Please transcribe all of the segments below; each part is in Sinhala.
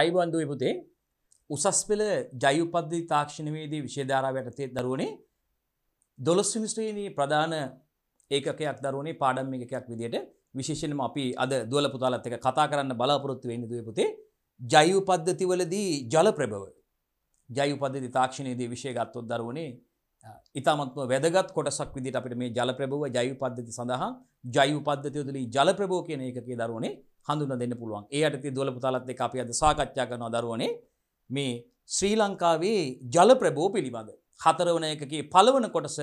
ආයිබන්ධුව පුතේ උසස් පෙළ ජයුපද්ධති තාක්ෂණවේදී විශේධාරාව යටතේ දරුවනේ දොළොස්විනිස්ට්‍රීණී ප්‍රධාන ඒකයක් දරුවනේ පාඩම් එකක් විදියට විශේෂණම අපි අද දුවල පුතාලත් එක කතා කරන්න බලාපොරොත්තු වෙන්න දුවේ පුතේ ජයුපද්ධතිවලදී ජල ප්‍රභව ජයුපද්ධති තාක්ෂණයේදී විශය ගත්තොත් දරුවනේ ඉතාමත්ම වැදගත් කොටසක් විදිට අපිට මේ ජල ප්‍රභව ජයුපද්ධති සඳහා ජයුපද්ධතියතුලි ජල ප්‍රභෝ කියන එකකේ දරුවනේ හඳුන දෙන්න පුළුවන් ඒ අටති දොල පුතාලත් එක අපි අද සාකච්ඡා කරනවා දරුවනේ මේ ශ්‍රී ලංකාවේ ජල ප්‍රබෝ පිළිබඳ හතරවන එකකි පලවන කොටස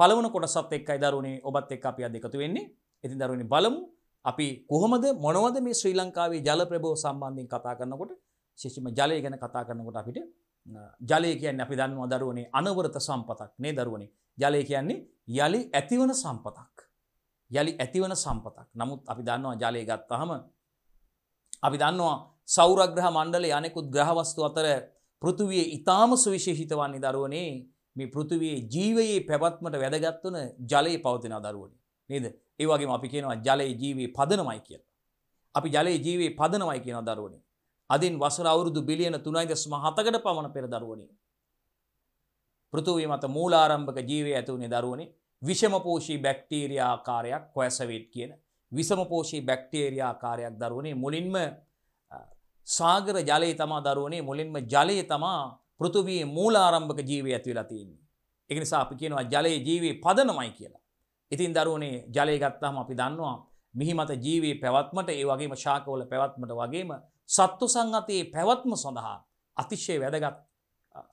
පලවන කොටසත් එක්කයි දරුණේ ඔබත් එක් අපි අද එකතු වෙන්නේ ඉතින් දරුණනි බලමු අපි කොහොමද මොනවද මේ ශ්‍රී ලංකාවේ ජල ප්‍රබෝ සම්බන්ධයෙන් කතා කරනකොට ශිෂිම ජලය ගැන කතා කරනකොට අපිට ජලය කියන්නේ අපි දන්නවා දරුවනේ අනවරත සම්පතක් නේ දරුවනේ ජලය කියන්නේ යළි ඇතිවන සම්පතක් යළි ඇතිවන සම්පතක් නමුත් අපි දන්නවා ජලය ගත්තහම අපි දන්නවා සෞරග්‍රහ මණ්ඩල යනෙකුත් ග්‍රහවස්තු අතර පෘතුවිය ඉතාම සුවිශේෂිතවන්නේ දරුවනේ මේ පෘතුවයේ ජීවයේ පැවත්මට වැදගත්වන ජලයේ පවතින දරුවනේ නේද ඒවගේ අපි කියනවා ජලයේ ජීවී පදනමයි කියලා. අපි ජලයේ ජීවී පදනමයි කියන දරුවනේ අදින් වසර අවුරුදු බිලියන තුනයි දශම හතකට පමණ පෙර දරුවනේ. පෘතුවී මත මූලාරම්භක ජීවය ඇතිවුණේ දරුවනේ විෂමපෝෂී බැක්ටීරයාකාරයක් කොයසවේට් කියන විසමපෝෂී බැක්ටේරයාකාරයක් දරුවනේ මුලින්ම සාගර ජලය තමා දරුවනේ මුලින්ම ජලය තමා පෘතුවී මූලාරම්භක ජීවය ඇති වෙලා තියන්නේ. එකනිසා අපි කියනවා ජලයේ ජීවී පදනමයි කියලා. ඉතින් දරුවනේ ජලය ගත්තාම අපි දන්නවා මිහිමත ජීවී පැවත්මට ඒ වගේම ශාකවල පැවත්මට වගේම සත්තු සංගතයේ පැවත්ම සඳහා අතිශ්‍යය වැදගත්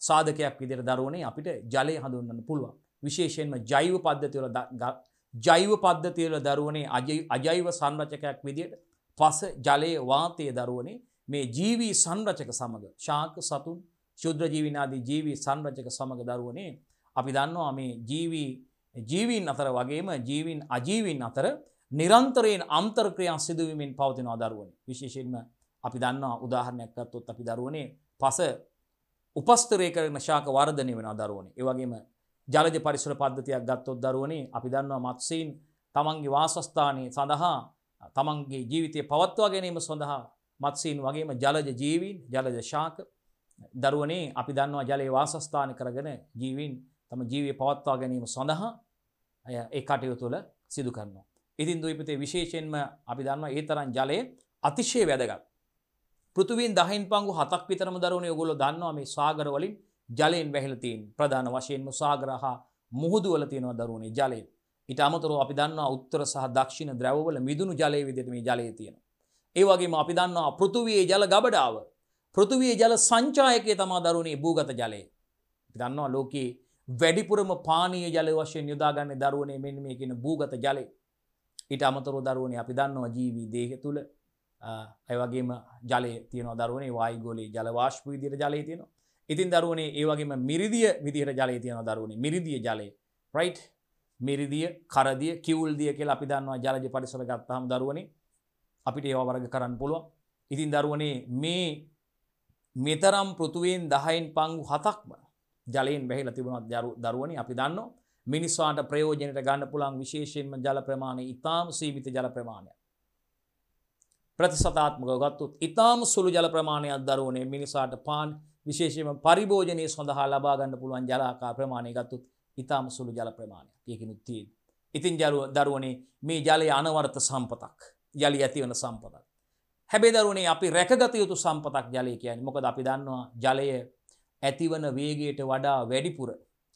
සාධකයක් විදිර දරුවනේ අපිට ජලය හඳුන්න්න පුළුවන්. විශේෂයෙන්ම ජෛව පද්ධතිවල ජෛව පද්ධතිවල දරුවනේ අජෛව සංරචකයක් විදියට පස ජලයේ වාතය දරුවනේ මේ ජීවී සංරචක සමග ශාක සතුන් ශුද්‍රජීවිනාදී ජීවී සංරචක සමග දරුවනේ අපි දන්නවා මේ ජීවී ජීවීන් අතර වගේම ජීවීන් අජීවීන් අතර නිරන්තරයෙන් අම්තර්ක්‍රියා සිදුවීමෙන් පවතිනවා දරුවනේ විශේෂයෙන්ම අපි දන්නවා උදාහරණයක් ගත්තොත් අපි දරුවනේ පස උපස්තරය කරන ශාක වර්ධනය වෙනවා දරුවනේ ඒ වගේම ජලජ පරිසර පද්ධතියක් ගත්තොත් දරුවනේ අපි දන්නවා මත්සීන් තමන්ගේ වාසස්ථානය සඳහා තමන්ගේ ජීවිතය පවත්වා ගැනීම සඳහා මත්සීන් වගේම ජලජ ජීවීන් ජලජ ශාක දරුවනේ අපි දන්නවා ජලයේ වාසස්ථාන කරගෙන ජීවීන් තම ජීවය පවත්වා ගැනීම සඳහා ඒ කටයු තුළ සිදු කරනවා. ඉතින් දීපතේ විශේෂයෙන්ම අපි දන්නවා ඒ තරන් ජලය අතිශය වැදගත්. පෘතුවින් දහින් පංගු හතක් විතරම දරුණේ ඔගොල්ලෝ දන්නවා මේ සාගර වලින් ජලයෙන් වැහිලතින් ප්‍රධාන වශයෙන්ම සාගරහා මුහුදුවල තියෙනවා දරුවනේ ජලය. ඊට අමතරව අපි දන්නවා උත්තර සහ දක්ෂිණ ද්‍රවවල මිදුණු ජලයේ විදිහට මේ ජලය තියෙනවා. ඒ වගේම අපි දන්නවා පෘථුවියේ ජල ගබඩාව. පෘථුවියේ ජල සංචායකය තමයි දරුවනේ භූගත ජලය. අපි දන්නවා ලෝකයේ වැඩිපුරම පානීය ජල වශයෙන් යොදාගන්නේ දරුවනේ මෙන්න මේ කියන භූගත ජලය. ඊට අමතරව දරුවනේ අපි දන්නවා ජීවි දේහ තුල ඒ වගේම ජලය තියෙනවා දරුවනේ වායු ගෝලයේ ජල වාෂ්ප විදිහට ජලය තියෙනවා. ඉතින් දරුවනේ ඒවගේම මිරිදිය විදිහට ජලය තියෙන දරුවනේ මිරිදිය ජලය රයිට් මිරිදිය කරදිය කිවල්දිය කියලා අපි දන්නවා ජලජ පරිසර ගත්තහම් දරුවනේ අපිට ඒවා වර්ග කරන්න පුළුවන් ඉතින් දරුවනේ මේ මෙතරම් පෘතුවෙන් දහයින් පංගු හතක්ම ජලයෙන් බැහිලා තිබුණත් දරුවනේ අපි දන්නවා මිනිස්වාට ප්‍රයෝජනයට ගන්න පුළන් විශේෂයෙන්ම ජල ප්‍රමාණය ඉතාම සීවිත ජල ප්‍රමාණයක්. ප්‍රතිසතාත්මක ගත්තුත් ඉතාම සුළු ජල ප්‍රමාණයක් දරුවනේ මිනිසාට පාන් විශේෂම පරිභෝජනය සඳහා ලබාගන්න පුළුවන් ජලාකා ප්‍රමාණය ගත්තුත් ඉතාම සුළු ජල ප්‍රමාණයක් යකනුත්තියෙන්. ඉතින් ජලුව දරුවනේ මේ ජලය අනවර්ථ සම්පතක් ජලි ඇතිවන සම්පතක්. හැබේ දරුණේ අපි රැකගත යුතු සම්පතක් ජලය කියන්න මොකද අපි දන්නවා ජලය ඇතිවන වේගේට වඩා වැඩිපුර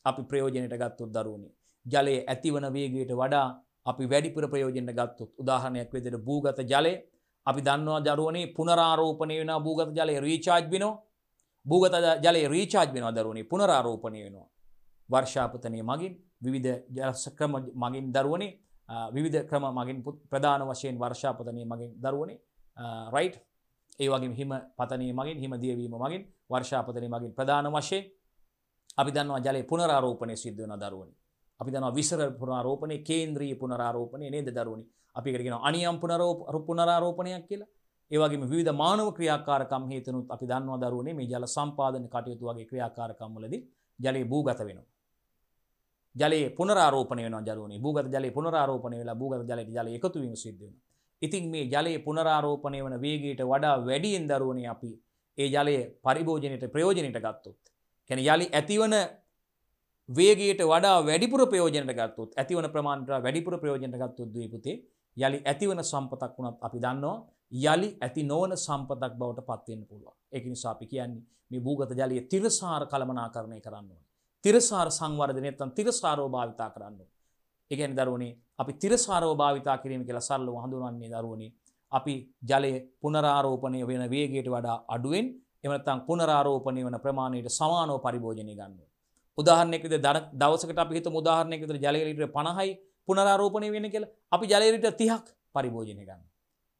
අපි ප්‍රයෝජනයට ගත්තුත් දරුණේ. ජලය ඇතිවන වේගේට වඩා අපි වැඩිපුර ප්‍රයෝජනට ගත්තුත් උදාහරණයක් වෙදට භූගත ජලය අපි දන්නවා දරුවනේ පුනරාරෝපනය වෙන භූගත ජලය රීචාජ් වෙනවා භූගත ජලයේ රීචාජ් වෙනවා දරුවනේ පුනරාරෝපණය වෙනවා. වර්ෂාපතනය මගින් විවිධ ජලසක්‍රම මගින් දරුවනේ විවිධ ක්‍රම මගින් ප්‍රධාන වශයෙන් වර්ෂාපතනය මගින් දරුවනේ රයි් ඒවගේ හිම පතනය මගින් හිම දියවීම මගින් වර්ෂාපතනය මගින් ප්‍රධාන වශයෙන් අපි දන්නවා ජලය පුනරාරෝපනය සිද්ධ වන දරුවනි. අපි දන විසර පුනරෝපනය කේන්ද්‍රී පුනරාරෝපනය නේද දරුවනි අපි කරගෙන අනියම් පුනරෝප පුනරාරෝපනයක් කියලා ඒවගේ විධ මානව ක්‍රියාකාරකම් හේතනුත් අපි දන්නවා දරුවනේ මේ ජල සම්පාදන කටයුතු වගේ ක්‍රියාකාරකම්වලදී ජලය භූගත වෙනවා. ජලයේ පුනරාරෝපණය වෙනවා ජලෝනේ භූගත ජලයේ පුනරාරෝපණය වෙලා භූගත ජලයට ජලය එකතු වීම සිද්ධ වෙනවා. ඉතින් මේ ජලයේ පුනරාරෝපණය වෙන වේගයට වඩා වැඩියෙන් දරුවනේ අපි ඒ ජලය පරිභෝජනයට ප්‍රයෝජනයට ගත්තොත්. කියන්නේ යලි ඇතිවන වේගයට වඩා වැඩිපුර ප්‍රයෝජනයට ගත්තොත් ඇතිවන ප්‍රමාණයට වැඩිපුර ප්‍රයෝජනයට ගත්තොත් දුවේ පුතේ යලි ඇතිවන සම්පතක් වුණත් අපි දන්නවා යළි ඇති නොවන සම්පතක් බවට පත්වෙන්න පුළුවන්. ඒක නිසා අපි කියන්නේ මේ භූගත ජලය තිරසාර කළමනාකරණය කරන්න ඕනේ. තිරසාර සංවර්ධනය නැත්නම් තිරසාරව භාවිතා කරන්න ඕනේ. ඒ කියන්නේ දරුවනේ අපි තිරසාරව භාවිතා කිරීම කියලා සරලව හඳුන්වන්නේ දරුවනේ අපි ජලය පුනරාරෝපණය වෙන වේගයට වඩා අඩුවෙන් එහෙම නැත්නම් පුනරාරෝපණය වෙන ප්‍රමාණයට සමානව පරිභෝජනය ගන්න ඕනේ. උදාහරණයක් විදිහට දවසකට අපි හිතමු උදාහරණයක් විදිහට ජලය ලීටර 50යි පුනරාරෝපණය වෙන්නේ කියලා. අපි ජලය ලීටර 30ක් පරිභෝජනය ගන්නවා.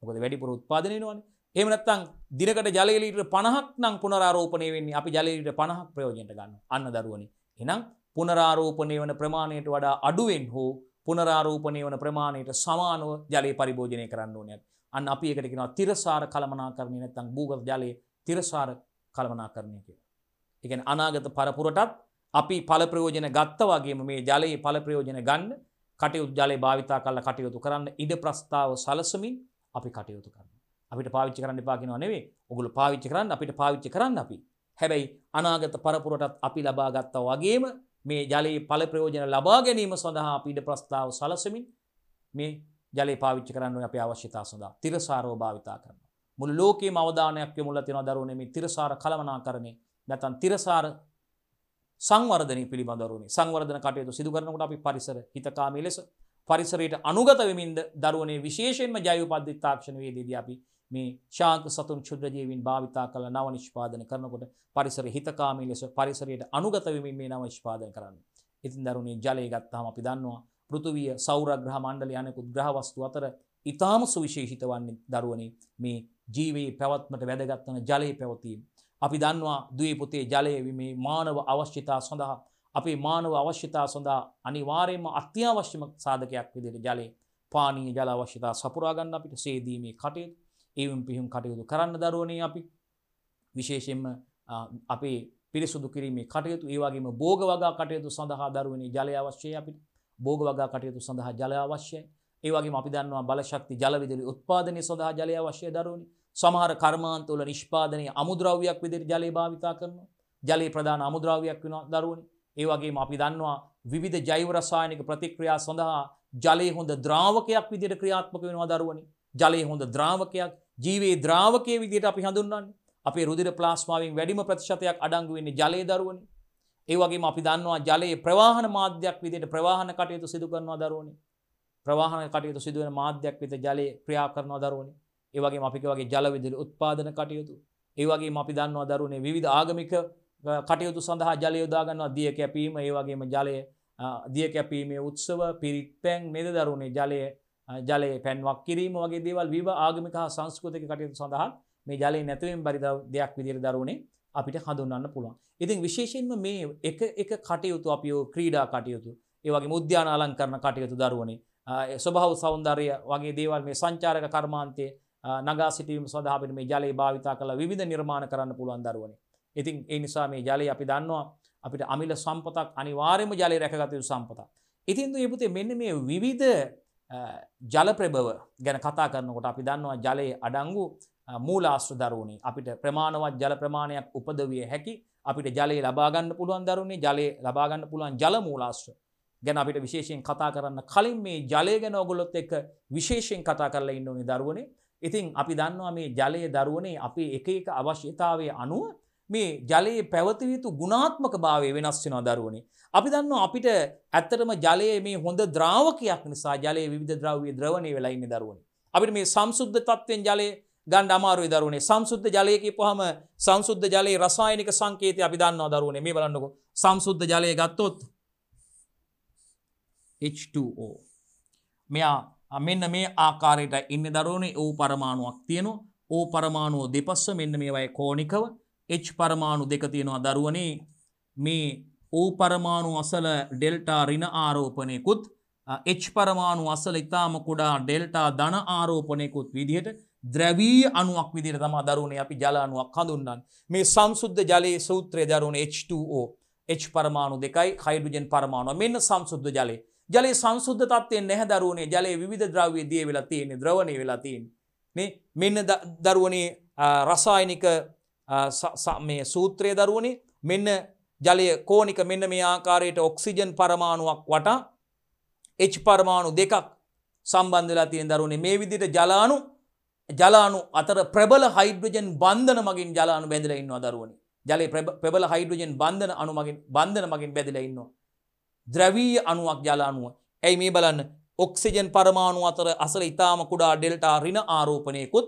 මොකද වැඩිපුර උත්පාදනයනවන එම නැත්තං දිරකට ජලීට පණහක් නම් පුනරාරෝපනය වෙන්නේ අපි ජලීට පණහක් ප්‍රයෝජයට ගන්න අන්න දරුවනි එනම් පුනරාරෝපනය වන ප්‍රමාණයට වඩා අඩුවෙන් හෝ පුනරාරෝපනය වන ප්‍රමාණයට සමානව ජලය පරිභෝජනය කරන්න ඕනයක් අන්න අපි එකට කෙනවා තිරසාර කළමනා කරණය නැත්තං භූගත ජලය තිරසාර කළමනා කරණය කිය. එකන් අනාගත පරපුරටත් අපි පලප්‍රයෝජන ගත්ත වගේම මේ ජලයේ පලප්‍රයෝජන ගන්න කටයුතු ජලය භාවිතා කල්ල කටයුතු කරන්න ඉඩ ප්‍රස්ථාව සලසමින් අපි කටයුතු කරන්න. අපිට පාවිච්චි කරන්න පාගෙනවා නෙවේ ඔගුල පාවිච්චි කරන්න අපිට පාවිච්චි කරන්න අපි. හැබැයි අනාගත පරපුරටත් අපි ලබාගත්තා වගේම මේ ජලයේ පල ප්‍රයෝජන ලබා ගැනීම සඳහා අපිට ප්‍රස්ථාව සලසමින් මේ ජලය පාවිච්චි කරන්න අප අවශ්‍යතා සඳහා තිරසාරෝ භාවිතා කරන්න. මුල් ලෝකයේ අවධානයක් මුල තින දරුණෙම තිරසාර කළමනා කරණය නැතන් තිරසාර සංවර්ධන පිළිබඳරුණේ සංවර්ධන කටයුතු සිදු කරනකට අපි පරිසර හිතකාමී ලෙස පරිසරයට අනුගත වෙමින්ද දරුවනේ විශේෂයෙන්ම ජයවපද්ධ තාක්ෂණවේදේදී අපි මේ ශාක සතුන් චුද්‍රජීවින් භාවිතා කළ නව නිෂ්පාදන කරනකොට පරිසර හිතකාමී ලෙස පරිසරයට අනුගත වෙමින් මේ නව නිෂ්පාදන කරන්න. ඉතින් දරුණේ ජලය ගත්තාම අපි දන්නවා පෘථුවිය සෞරග්‍රහ මණ්ඩලය අනෙකුත් ග්‍රහවස්තු අතර ඉතාම සුවිශේෂිත වන්නේ දරුවනේ මේ ජීවේ පැවත්මට වැදගත් වන ජලයේ පැවතීම. අපි දන්නවා ද්වීපොතේ ජලය මේ මානව අවශ්‍යතා සඳහා අපේ මානව අවශ්‍යතා සඳහා අනිවාර්යයෙන්ම අත්‍යවශ්‍යම සාධකයක් විදිහට ජලය පානීය ජල අවශ්‍යතා සපුරා ගන්න අපිට සේදීමේ කටයුතු ඒවම් පිහුම් කටයුතු කරන්න දරුවනේ අපි විශේෂයෙන්ම අපේ පිරිසුදු කිරීමේ කටයුතු ඒ වගේම භෝග වගා කටයුතු සඳහා දරුවනේ ජලය අවශ්‍යයි අපිට භෝග වගා කටයුතු සඳහා ජලය අවශ්‍යයි ඒ වගේම අපි දන්නවා බලශක්ති ජල විදුලි උත්පාදනය සඳහා ජලය අවශ්‍යයි දරුවනේ සමහර කර්මාන්ත වල නිෂ්පාදනයේ අමුද්‍රව්‍යයක් විදිහට ජලය භාවිතා කරනවා ජලයේ ප්‍රධාන අමුද්‍රව්‍යයක් වෙනවා දරුවනේ ඒ වගේම අපි දන්නවා විවිධ ජෛව රසායනික ප්‍රතික්‍රියා සඳහා ජලය හොඳ ද්‍රාවකයක් විදිහට ක්‍රියාත්මක වෙනවා දරුවනි. ජලය හොඳ ද්‍රාවකයක් ජීවයේ ද්‍රාවකයේ විදිහට අපි හඳුන්වන්නේ. අපේ රුධිර ප්ලාස්මාවෙන් වැඩිම ප්‍රතිශතයක් අඩංගු වෙන්නේ ජලයේ දරුවනි. ඒ වගේම අපි දන්නවා ජලයේ ප්‍රවාහන මාධ්‍යයක් විදිහට ප්‍රවාහන කටයුතු සිදු කරනවා දරුවනි. ප්‍රවාහන කටයුතු සිදුවන මාධ්‍යයක් විදිහට ජලය ක්‍රියා කරනවා දරුවනි. ඒ වගේම අපි වගේ ජල විදුලි උත්පාදන කටයුතු. ඒ වගේම අපි දන්නවා දරුවනේ විවිධ ආගමික කටයුතු සඳහා ජලය යොදාගන්නවා දිය කැපීම ඒ වගේම ජලය දිය කැපීමේ උත්සව පිරිත් පැන් නෙද දරුණේ ජලය ජලය පැන්වක් කිරීම වගේ දේවල් විව ආගමික හා සංස්කෘතික කටයුතු සඳහා මේ ජලය නැතුවෙන් බරි දෙයක් විදිර දරුණේ අපිට හඳුන්න්න පුළුවන්. ඉතින් විශේෂෙන්ම මේ එක එක කටයුතු අපියෝ ක්‍රීඩා කටයුතු ඒවගේ මුද්‍යාන අලං කරන කටයුතු දරුවනේ ස්වභාව සෞන්දර්ය වගේ දේවල් මේ සංචාරක කර්මාන්තය නගා සිටීම සඳහාපිට මේ ජලය භාවිතා කළ විධ නිර්මාණ කරන්න පුළුවන් දරුවනේ ඉතින් ඒ නිසා මේ ජලය අපි දන්නවා අපිට අමිල සම්පතක් අනිවාර්යම ජලය රැකගතයු සම්පත. ඉතින්ද යපුතේ මෙන්න මේ විවිධ ජලප්‍රභව ගැන කතා කරනකොට අපි දන්නවා ජලයේ අඩංගු මූලාස්ත්‍ර දරුණේ අපිට ප්‍රමාණවත් ජල ප්‍රමාණයක් උපදවිය හැකි අපිට ජලයේ ලබාගන්න පුළුවන් දරුණේ ජලයේ ලබාගන්න පුළුවන් ජල මූලාස්ත්‍ර ගැන අපිට විශේෂයෙන් කතා කරන්න කලින් මේ ජලය ගැන ඔගොලොත් එක්ක විශේෂයෙන් කතා කරලා ඉන්න ඕනේ දරුවනේ. ඉතින් අපි දන්නවා මේ ජලයේ දරුවනේ අපේ එක එක අවශ්‍යතාවයේ අනුව මේ ජලයේ පැවතිය යුතු ගුණාත්මක භාවය වෙනස් වෙනවා දරුවනේ. අපි දන්නවා අපිට ඇත්තටම ජලයේ මේ හොඳ ද්‍රාවකයක් නිසා ජලයේ විවිධ ද්‍රව්‍ය ද්‍රවණය වෙලා ඉන්නේ දරුවනේ. අපිට මේ සම්සුද්ධ තත්ත්වෙන් ජලය ගන්න අමාරුයි දරුවනේ. සම්සුද්ධ ජලය කියපුවාම සම්සුද්ධ ජලයේ රසායනික සංකේතය අපි දන්නවා දරුවනේ. මේ බලන්නකෝ. සම්සුද්ධ ජලය ගත්තොත් H2O. මෙයා මෙන්න මේ ආකාරයට ඉන්නේ දරුවනේ O පරමාණුවක් තියෙනවා. O පරමාණුව දෙපස්ස මෙන්න මේවයි කෝණිකව H පරමාණු දෙක තියෙනවා දරුවනේ මේ O පරමාණු අසල ඩෙල්ටා ඍණ ආරෝපණයකුත් H පරමාණු අසල ඊටාම කුඩා ඩෙල්ටා ධන ආරෝපණයකුත් විදිහට ද්‍රවී අණුවක් විදිහට තමයි දරුවනේ අපි ජල අණුවක් හඳුන්වන්නේ. මේ සම්සුද්ධ ජලයේ සූත්‍රය දරුවනේ H2O H පරමාණු දෙකයි හයිඩ්‍රජන් පරමාණුව. මෙන්න සම්සුද්ධ ජලය. ජලයේ සංසුද්ධ තත්ත්වයෙන් නැහැ දරුවනේ ජලයේ විවිධ ද්‍රව්‍ය දිය වෙලා තියෙන්නේ, ද්‍රවණය වෙලා තියෙන්නේ. නේ මෙන්න දරුවනේ රසායනික මේ සූත්‍රය දරුවනි මෙන්න ජලය කෝනික මෙන්න මේ ආකාරයට ඔක්සිජන් පරමාණුවක් වටා එච් පරමාණු දෙකක් සම්බන්ධලා තියෙන දරුණේ මේ විදිට ජලානු ජලානු අතර ප්‍රබල හයිඩ්‍රජන් බන්ධන මගින් ජලානු බැඳල ඉන්නවා දරුවනි ජලය ප්‍රබල හයිඩ්‍රජන් බන්ධන අනු මගින් බන්ධන මගින් බැඳල ඉන්නවා. ද්‍රවී අනුවක් ජලානුව ඇයි මේ බලන්න ඔක්සිජන් පරමාණු අතර අසල ඉතාම කුඩා ඩෙල්ටා රින ආරෝපනයකුත්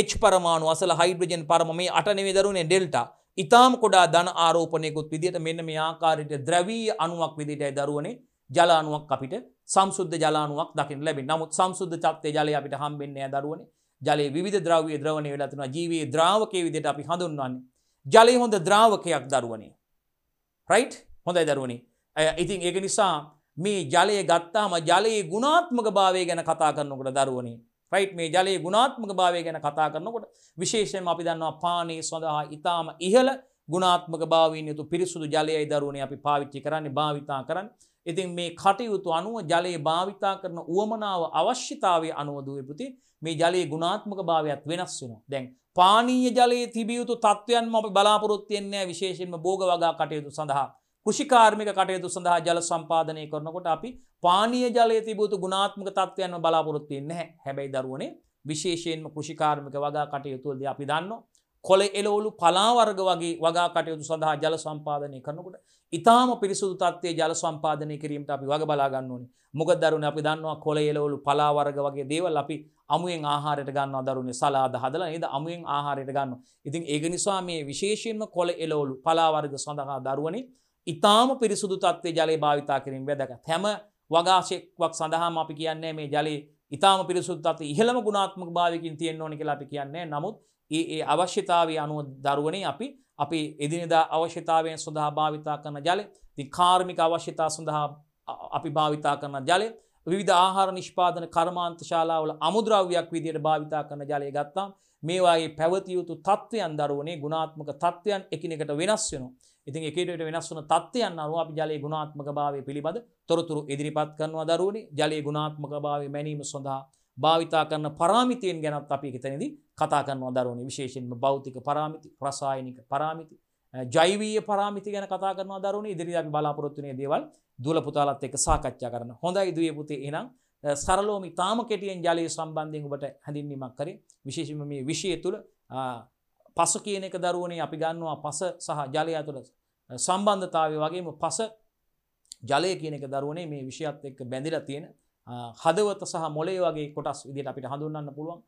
එච් පරමාණු අසල හයිඩ්‍රජන් පරම මේ අටනවේ දරුණේ ඩෙල්ට ඉතාම් කොඩා ධන ආරෝපනයකුත් විදිට මෙන්න මේ ආකාරයට ද්‍රවී අනුවක් විදිටයි දරුවනේ ජලානුවක් අපිට සම්සුද්ධ ජලානුවක් දකින ලැබි නමුත් සම්සුද්ධ චත්තය ජලය අපිට හම්බෙන්නේ දරුවන ජලයේ විධ ද්‍රවී ද්‍රවණය වෙලතුන ජීවී ද්‍රාවකය විදිට අපි හඳුන්වන්නේ ජලය හොඳ ද්‍රාවකයක් දරුවනේ රයිට් හොඳයි දරුවනේ ඉතින් ඒක නිසා මේ ජලය ගත්තාම ජලයේ ගුණාත්මක භාවය ගැන කතා කරනකට දරුවනේ රයිට් මේ ජලයේ ගුණාත්මක භාවය ගැන කතා කරනකොට විශේෂයෙන් අපි දන්නවා පානය සඳහා ඉතාම ඉහළ ගුණාත්මක භාවීන් යුතු පිරිසුදු ජලයයි දරුවන අපි පාවිච්චි කරන්න භාවිතා කරන්න ඉතින් මේ කටයුතු අනුව ජලයේ භාවිතා කරන උවමනාව අවශ්‍යතාවය අනුවදුවපුති මේ ජලයේ ගුණාත්මක භාවයක් වෙනස් වෙන දැන් පානීය ජලයේ තිබියුතු තත්ත්වයන් අප බලාපොරොත්තියෙන්නේ විශේෂෙන්ම බෝග වගා කටයුතු සඳහා කෘෂිකාර්මික කටයුතු සඳහා ජල සම්පාදනය කරනකොට අපි පානීය ජලයේ තිබූතු ගුණාත්මක තත්ත්වයන්ව බලාපොරොත්තු වෙන්නේ නැහැ. හැබැයි දරුවනේ විශේෂයෙන්ම කෘෂිකාර්මික වගා කටයුතු වලදී අපි දන්නවා කොළ එළවලු පලා වර්ග වගේ වගා කටයුතු සඳහා ජල සම්පාදනය කරනකොට ඉතාම පිරිසුදු තත්ත්වයේ ජල සම්පාදනය කිරීමට අපි වග බලා ගන්න ඕනේ. මොකද දරුවනේ අපි දන්නවා කොළ එළවලු පලා වර්ග වගේ දේවල් අපි අමුවෙන් ආහාරයට ගන්නවා දරුවනේ සලාද හදලා නේද අමුවෙන් ආහාරයට ගන්නවා. ඉතින් ඒක නිසා මේ විශේෂයෙන්ම කොළ එළවලු පලා වර්ග සඳහා දරුවනේ ඉතාම පිරිසුදු තත්වේ ජලය භාවිතා කිරින් වැදගත් හැම වගාශෙක්වක් සඳහාම අපි කියන්නේ මේ ජලයේ ඉතාම පිරිසුදු තත්ව ඉහළම ගුණාත්මක භාවිකින් තියෙන්න්න ඕනි කියලා අපි කියන්නේ නමුත් ඒ ඒ අවශ්‍යතාව අනුව දරුවනේ අපි අපි එදිනෙදා අවශ්‍යතාවයෙන් සඳහා භාවිතා කරන ජලය ති කාර්මික අවශ්‍යතා සඳහා අපි භාවිතා කරන ජලය විධ ආහාර නිෂ්පාදන කර්මාන්ත ශාලාවල අමුද්‍රව්‍යයක් විදියට භාවිතා කරන ජලය ගත්තාම් මේවාගේ පැවතියුතු තත්ත්වයන් දරුවනේ ගුණාත්මක තත්ත්වයන් එකනෙකට වෙනස් වෙනවා. ඉතින් එකටට වෙනස් වන තත්වයන් අනුව අපි ජලයේ ගුණාත්මක භාවය පිළිබඳ තොරතුරු ඉදිරිපත් කරනවා දරුවනි ජලයේ ගුණාත්මක භාවය මැනීම සඳහා භාවිතා කරන පරාමිතයෙන් ගැනත් අපි එතනදී කතා කරනවා දරුවනි විශේෂයෙන්ම භෞතික පරාමිති රසායනික පරාමිති ජෛවීය පරාමිති ගැන කතා කරනවා දරුවනි ඉදිරියේ අපි බලාපොරොත්තු වෙන දේවල් දුවල පුතාලත් එක්ක සාකච්ඡා කරන. හොඳයි දුවේ පුතේ එහෙනම් සරලෝම ඉතාම කෙටියෙන් ජලය සම්බන්ධයෙන් ඔබට හැඳින්වීමක් කරේ විශේෂයෙන්ම මේ විෂය තුළ පස කියන එක දරුවනේ අපි ගන්නවා පස සහ ජලය තුළ සම්බන්ධතාවය වගේම පස ජලය කියනක දරුවනේ මේ විෂයත් එක්ක බැඳිලා තියෙන හදවත සහ මොලේ වගේ කොටස් විදිට අපිට හඳුන්නන්න පුළුවන්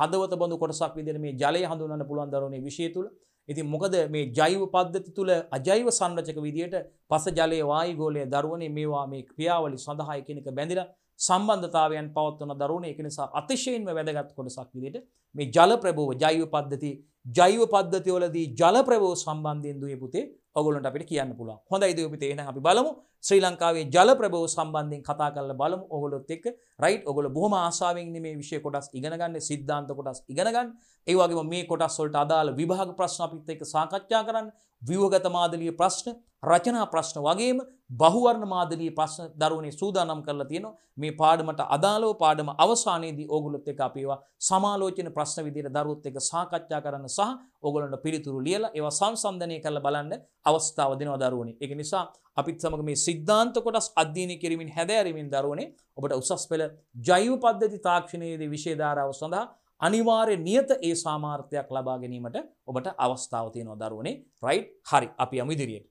හදවත බඳු කොටසක් විදිර මේ ජලය හඳුන්නන්න පුළුවන් දරුණේ විශය තුළ ඉතින් මොකද මේ ජෛව පද්ධති තුළ අජෛව සංරචක විදියට පස ජලය වායගෝලය දරුවනේ මේවා මේ ක්‍රියාවලි සඳහාය කෙනෙක බැඳිලා සම්බන්ධතාවයන් පවත්වන දරුණ එක නිසා අතිශයෙන්ම වැදගත් කොටසක් විදිහට මේ ජල ප්‍රභූව ජෛව පද්ධති ජෛව පද්ධතිවලදී ජල ප්‍රභූව සම්බන්ධයෙන් දුවේ පුතේ ඔයගොල්ලන්ට අපිට කියන්න පුළුවන්. හොඳයි දුවේ පුතේ එහෙනම් අපි බලමු ශ්‍රී ලංකාවේ ජල ප්‍රභූව සම්බන්ධයෙන් කතා කරලා බලමු ඔයගොල්ලොත් එක්ක. රයිට් ඔයගොල්ලෝ බොහොම ආශාවෙන් ඉන්නේ මේ විෂය කොටස් ඉගෙන ගන්න, සිද්ධාන්ත කොටස් ඉගෙන ගන්න. ඒ වගේම මේ කොටස් වලට අදාළ විභාග ප්‍රශ්න අපිත් එක්ක සාකච්ඡා කරන්න, ව්‍යුහගත මාදලීය ප්‍රශ්න, රචනා ප්‍රශ්න වගේම බහුවර්ණ මාදලිය ප්‍රශ්න දරුවනේ සූදානම් කරලා තියෙනවා මේ පාඩමට අදාළව පාඩම අවසානයේදී ඕගොල්ලොත් එක්ක අපි ඒවා සමාලෝචන ප්‍රශ්න විදිහට දරුවොත් එක්ක සාකච්ඡා කරන්න සහ ඕගොල්ලන්ට පිළිතුරු ලියලා ඒවා සංසන්දනය කරලා බලන්න අවස්ථාව දෙනවා දරුවනේ. ඒක නිසා අපිත් සමග මේ සිද්ධාන්ත කොටස් අධ්‍යයනය කිරීමෙන් හැදෑරීමෙන් දරුවනේ ඔබට උසස් පෙළ ජෛව පද්ධති තාක්ෂණයේදී විෂය ධාරාව සඳහා අනිවාර්ය නියත ඒ සාමාර්ථයක් ලබා ගැනීමට ඔබට අවස්ථාව තියෙනවා දරුවනේ රයිට් හරි අපි යමු ඉදිරියට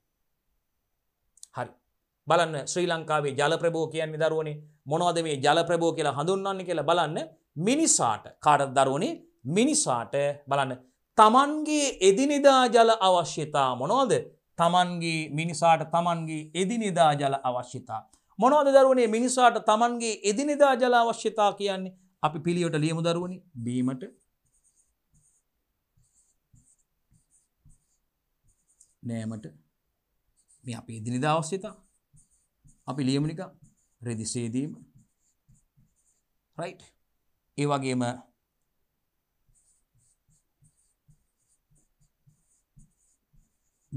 හරි බලන්න ශ්‍රී ලංකාවේ ජලප්‍රභෝ කියන්නේ දරුවනේ මොනවද මේ ජලප්‍රභෝ කියලා හඳුන්වන්නේ කියලා බලන්න මිනිසාට කාටද දරුවනේ මිනිසාට බලන්න තමන්ගේ එදිනෙදා ජල අවශ්‍යතා මොනවද තමන්ගේ මිනිසාට තමන්ගේ එදිනෙදා ජල අවශ්‍යතා මොනවද දරුවනේ මිනිසාට තමන්ගේ එදිනෙදා ජල අවශ්‍යතා කියන්නේ අපි පිළියොට ලියමු දරුවනේ බීමට නෑමට මේ අපේ එදිනෙදා අවශ්‍යතා අපි ලියමු නිකන් රෙදිසේදීම right ඒ වගේම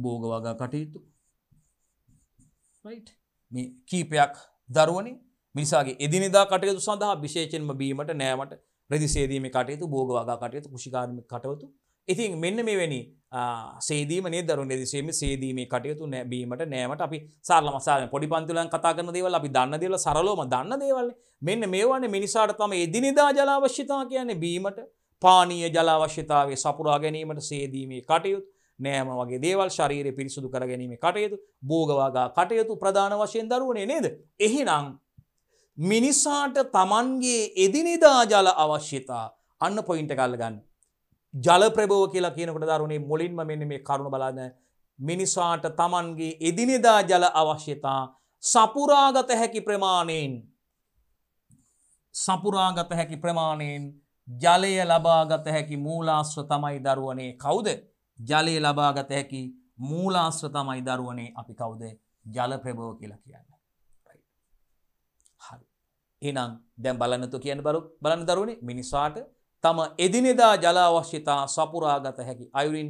භෝග වගා කටයුතු right මේ කීපයක් දරුවනේ මිනිසාගේ එදිනෙදා කටයුතු සඳහා විශේෂයෙන්ම බීමට නෑමට රෙදිසේදීමේ කටයුතු භෝග වගා කටයුතු කුෂිකාර්මික කටයුතු ඉතින් මෙන්න මෙවැනි සේදීම නිදරුන් දෙදසේම සේදීමේ කටයුතු නැබීමට නෑමට අපි සාරල මසාල පොඩි පන්තුලන් කතා කරන දේවල් අපි දන්න දේවල සරලෝම දන්න දේවල් මෙන්න මේවානේ මිනිසාට තම එදිනිදා ජලාවශ්‍යතා කියන්නේ බීමට පානීය ජලාවශ්‍යතාවේ සපුරා ගැනීමට සේදීමේ කටයුතු නෑම වගේ දේවල් ශරීරය පිරිසුදු කර ගැනීම කටයුතු බෝගවාගා කටයුතු ප්‍රධාන වශයෙන් දරුවනේ නේද. එහිනම් මිනිසාට තමන්ගේ එදිනිදා ජල අවශ්‍යතා අන්න පොයින්ට කල්ලගන්න ජලප්‍රබෝ කියලා කියනකට දරුණේ මුලින්ම මෙන්න මේ කරුණු බලන්න මිනිසාට තමන්ගේ එදිනෙදා ජල අවශ්‍යතා සපුරාගත හැකි ප්‍රමාණයෙන් සපුරාගත හැකි ප්‍රමාණයෙන් ජලය ලබාගත හැකි මූලාශ්‍ර තමයි දරුවනේ කවුද ජලය ලබාගත හැකි මූලාශ්‍ර තමයි දරුවනේ අපි කවුද ජල ප්‍රබෝ කියලා කියන්න හරි එනම් දැම් බලන්නතු කියන බරු බලන්න දරුවනේ මිනිසාට තම එදිනෙදා ජලාවශ්‍යතා සපුරාගත හැකි අයුරින්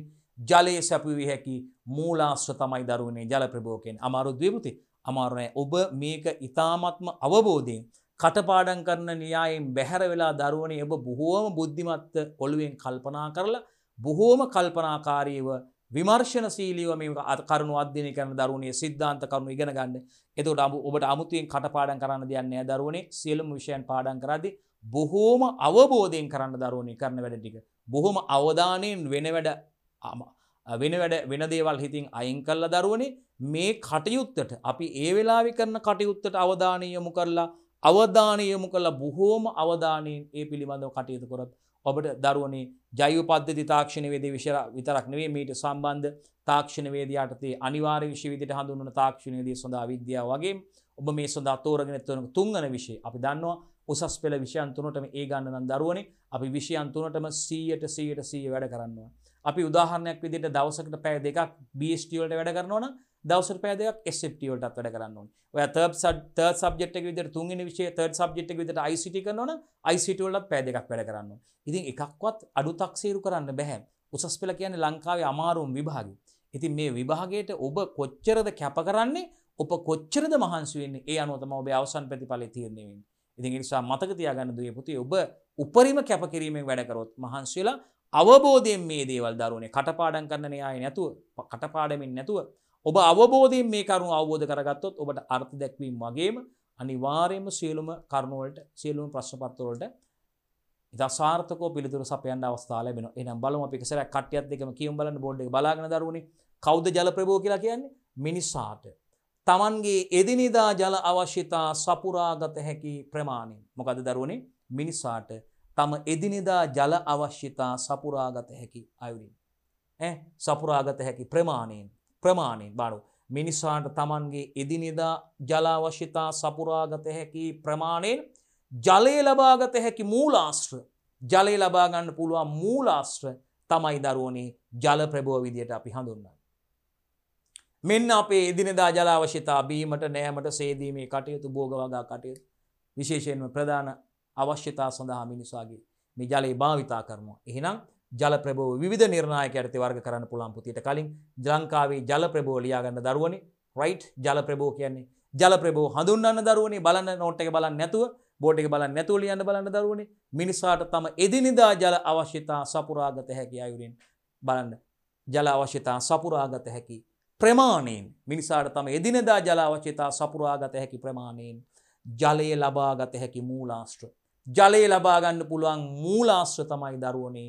ජලය සැපවී හැකි මූලාශ්‍ර තමයි දරුවනේ ජලප්‍රභෝකෙන් අමාරු දවෘති අමාරුණය ඔබ මේක ඉතාමත්ම අවබෝධයෙන් කටපාඩන් කරන නියායෙන් බැහැර වෙලා දරුවනේ ඔබ බොහෝම බුද්ධිමත්ත ඔළුවෙන් කල්පනා කරලා බොහෝම කල්පනාකාරීව විමර්ශණ සීලිව මේ කරුණු අධ්‍යනය කරන දරුණේ සිද්ධාන්ත කරුණු ඉගෙන ගන්න එතකට අමු ඔබට අමුතුයෙන් කටපාඩන් කරන්න දෙයන්නේ දරුවනේ සියලුම විෂයන් පාඩන් කරදි බොහෝම අවබෝධයෙන් කරන්න දරුවනි කරන වැඩ ටික. බොහොම අවධානයෙන් වෙන වැඩ වෙන වැඩ වෙන දේවල් හිතින් අයින් කල්ල දරුවනේ මේ කටයුත්තට අපි ඒ වෙලාවි කරන කටයුත්තට අවධානය යොමු කරලා අවධානය යොමු කළ බොහෝම අවධානයෙන් ඒ පිළිබඳව කටයුතු කරත් ඔබට දරුවනේ ජයව පද්ධති තාක්ෂණ වේදේ විශර විතරක් නෙවේ මීට සම්බන්ධ තාක්ෂණ වේදයාටතේ අනිවාර්ය විශ්වවිදිට හඳුන්වන තාක්ෂණයේදී සොඳා විද්‍යාව වගේ ඔබ මේ සොඳා තෝරගෙනත්වන තුන්ගන විශේ අපි දන්නවා උසස් පෙළ විෂයන් තුනටම ඒ ගන්න නම් දරුවනේ අපි විෂයන් තුනටම 100ට 100ට 100 වැඩ කරනවා. අපි උදාහරණයක් විදිහට දවසකට පැය දෙකක් BST වලට වැඩ කරනවා නම් දවසට පැය දෙකක් SFT වලටත් වැඩ කරන්න ඕනේ. ඔයා third third subject එක විදිහට තුන්වෙනි විෂය third subject එක විදිහට ICT කරනවා නම් ICT වලටත් පැය දෙකක් වැඩ කරන්න ඕනේ. ඉතින් එකක්වත් අඩු තක්සේරු කරන්න බෑ. උසස් පෙළ කියන්නේ ලංකාවේ අමාරුම් විභාගය. ඉතින් මේ විභාගයට ඔබ කොච්චරද කැප කරන්නේ ඔබ කොච්චරද මහන්සි වෙන්නේ ඒ අනුව තමයි ඔබේ අවසන් ප්‍රතිඵලය තියෙන්නේ වෙන්නේ ඉතින් නිසා මතක තියාගන්න දුවේ පුතේ ඔබ උපරිම කැපකිරීමෙන් වැඩකරොත් මහන්සියලා අවබෝධයෙන් මේ දේවල් දරුවනේ කටපාඩම් කරන්න න්යාය නැතුව කටපාඩමින් නැතුව ඔබ අවබෝධයෙන් මේ කරුණු අවබෝධ කරගත්තොත් ඔබට අර්ථ දැක්වීම වගේම අනිවාර්යයෙන්ම සියලුම කරුණු වලට සියලුම ප්‍රශ්න පත්‍ර වලට දසාර්ථකෝ පිළිතුරු සපයන්න අවස්ථාව ලැබෙනවා. එහෙනම් බලමු අපි කෙසේරක් කට්ටියත් දෙකම කියමු බලන්න බෝඩ් එක බලාගෙන දරුවනේ කවුද ජල ප්‍රභෝ කියලා කියන්නේ මිනිසාට තමන්ගේ එදිනිදා ජල අවශ්‍යතා සපුරාගත හැකි ප්‍රමාණය. මොකද දරුවනේ මිනිසාට තම එදිනෙදා ජල අවශ්‍යතා සපුරාගත හැකි අයුරින්. සපුරාගත හැකි ප්‍රමාණයෙන් ප්‍රමාණයෙන් බඩු. මිනිසාට තමන්ගේ එදිනෙදා ජලාවශ්‍යතා සපුරාගත හැකි ප්‍රමාණයෙන් ජලය ලබාගත හැකි මූලාශ්‍ර ජලය ලබාගන්න පුළුවන් මූලාශ්‍ර තමයි දරුවනේ ජල ප්‍රබෝ විදියට අපි හඳුන්න. මෙන්න අපේ එදිනෙදා ජලාවශ්‍යතා බීමට නෑමට සේදීමේ කටයුතු බෝගවගා කටයුතු විශේෂයෙන්ම ප්‍රධාන අවශ්‍යතා සඳහා මිනිසාගේ මේ ජලයේ භාවිතා කරනවා. එහෙනම් ජල ප්‍රබෝ විධ නිර්ණයක ඇති වර්ග කරන්න පුළන් පුතියට කලින් ජලංකාවේ ජල ප්‍රබෝ ලියාගන්න දරුවනි රයිට් ජල ප්‍රබෝ කියන්නේ ජල ප්‍රබෝ හඳුන්න්න දරුවනේ බලන්න නෝට් එක බලන්න නැතුව බෝඩ් එක බලන්න නැතුව ලියන්න බලන්න දරුවනේ මිනිසාට තම එදිනෙදා ජල අවශ්‍යතා සපුරාගත හැකි අයුරින් බලන්න ජල අවශ්‍යතා සපුරාගත හැකි ප්‍රමාණයෙන් මිනිසාට තම එදිනෙදා ජලාවචේතා සපුරාගත හැකි ප්‍රමාණයෙන් ජලය ලබාගත හැකි මූලාශ්‍ර. ජලය ලබාගන්න පුළුවන් මූලාශ්‍ර තමයි දරුවනේ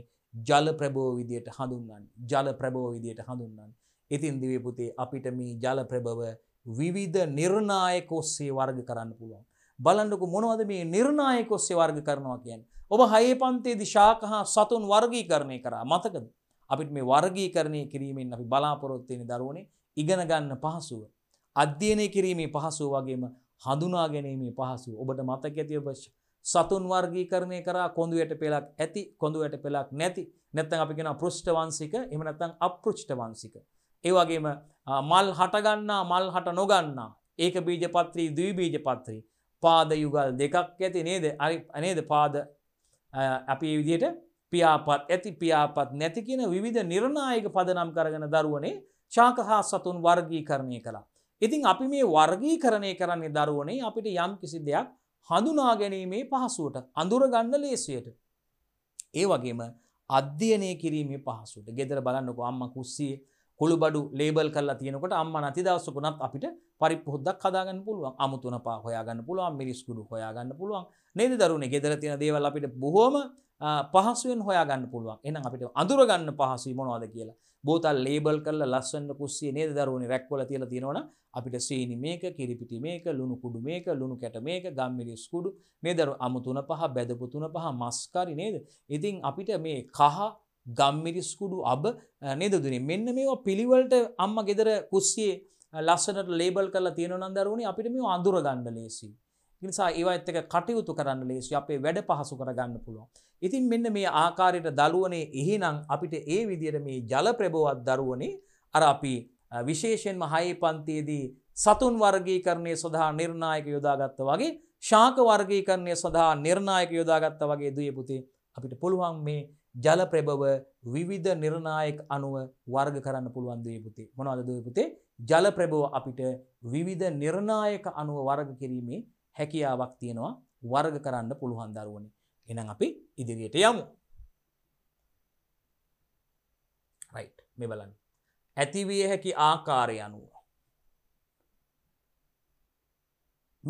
ජල ප්‍රබෝ විදියට හඳුන්නන් ජල ප්‍රබෝ විදියට හඳුන්නන්. ඉතින් දිවපුතේ අපිට මේ ජල ප්‍රභව විවිධ නිර්ණායක ඔස්සේ වර්ග කරන්න පුළුවන්. බලන්නකු මොනවද මේ නිර්ණායක ඔස්සේ වර්ග කරනවා කියන්. ඔබ හයේ පන්තේදි ශාකහා සතුන් වර්ගී කරණය කරා මතකද. අපිට මේ වර්ගීකරණය කිරීමෙන් අපි බලාපොරොත්වෙන දරුවනේ ඉගෙන ගන්න පහසුව. අධ්‍යයනය කිරීමේ පහසුව වගේම හඳුනා ගැනීමේ පහසුව ඔබට මතක ඇති ඔබ සතුන් වර්ගීකරණය කරා කොඳුයට පෙලක් ඇති කොඳුයට පෙලක් නැති නැත්තම් අපි කියන පෘෂ්ඨ වංශික එහෙම නැත්තම් අපෘෂ්ඨ වංශික. ඒ වගේම මල් හටගන්නා මල් හට නොගන්නා ඒක බීජපත්‍රී ද්විබීජපත්‍රී පාද යුගල් දෙකක් ඇති නේද? අනේද පාද අපි මේ විදිහට පියාපත් ඇති පියාපත් නැති කියන විවිධ නිර්ණායක පදනම් කරගෙන දරුවනේ ශාක හා සතුන් වර්ගීකරණය කළා. ඉතින් අපි මේ වර්ගීකරණය කරන්නේ දරුවනේ අපිට යම් කිසි දෙයක් හඳුනා ගැනීමේ පහසුවට අඳුරගන්න ලේසියට. ඒ වගේම අධ්‍යයනය කිරීමේ පහසුවට ගෙදර බලන්නකො අම්ම කුස්සියේ කුළුබඩු ලේබල් කරලා තියෙනකොට අම්මා නැති දවසකුණත් අපිට පරිප්පොහොද්දක් හදාගන්න පුළුවන්. අමුතුන පා හොයාගන්න පුළුවන්, මිරිස්කුඩු හොයාගන්න පුළුවන්. නේද දරුවනේ? ගෙදර තියෙන දේවල් අපිට බොහොම පහසුවෙන් හොයාගන්න පුළුවන් එනම් අපිට අඳුරගන්න පහසුයි මොනවාද කියලා බෝතල් ලේබල් කරලා ලස්සන්න කුස්සිය නේද දරුවනේ රැක්වල තියලා තියෙනවනම් අපිට සීනි මේක කිරිපිටි මේක ලුණු කුඩු මේක ලුණු කැට මේක ගම්මිරිස් කුඩු මේ දරු අමු තුන පහ බැදපු තුන පහ මස් කරි නේද ඉතින් අපිට මේ කහ ගම්මිරිස් කුඩු අබ නේද දුනේ මෙන්න මේවා පිළිවෙලට අම්මා ගෙදර කුස්සියේ ලස්සනට ලේබල් කරලා තියෙනවනම් දරුවනේ අපිට මේ අඳුරගන්න ලේසියි නිසා ඒවා එත්තක කටයුතු කරන්න ලේසි අපේ වැඩ පහසු කරගන්න පුළුවන් ඉතින් මෙන්න මේ ආකාරයට දළුවනේ එහිනම් අපිට ඒ විදියට මේ ජල ප්‍රබවත් දරුවනේ අර අපි විශේෂයෙන්ම හයේ පන්තියේදී සතුන් වර්ගීකරණය සඳහා නිර්ණායක යොදාගත්ත වගේ ශාක වර්ගීකරණය සඳහා නිර්ණායක යොදාගත්ත වගේ දුවේ පුතේ අපිට පුළුවන් මේ ජල ප්‍රබව විවිධ නිර්ණායක අනුව වර්ග කරන්න පුළුවන් දුවේ පුතේ මොනවද දුවේ පුතේ ජල ප්‍රබව අපිට විවිධ නිර්ණායක අනුව වර්ග කිරීමේ හැකියාවක් තියෙනවා වර්ග කරන්න පුළුවන් දරුවනේ එනම් අපි ඉදිරියට යමු මේ බලන්න ඇතිවිය හැකි ආකාරය අනුව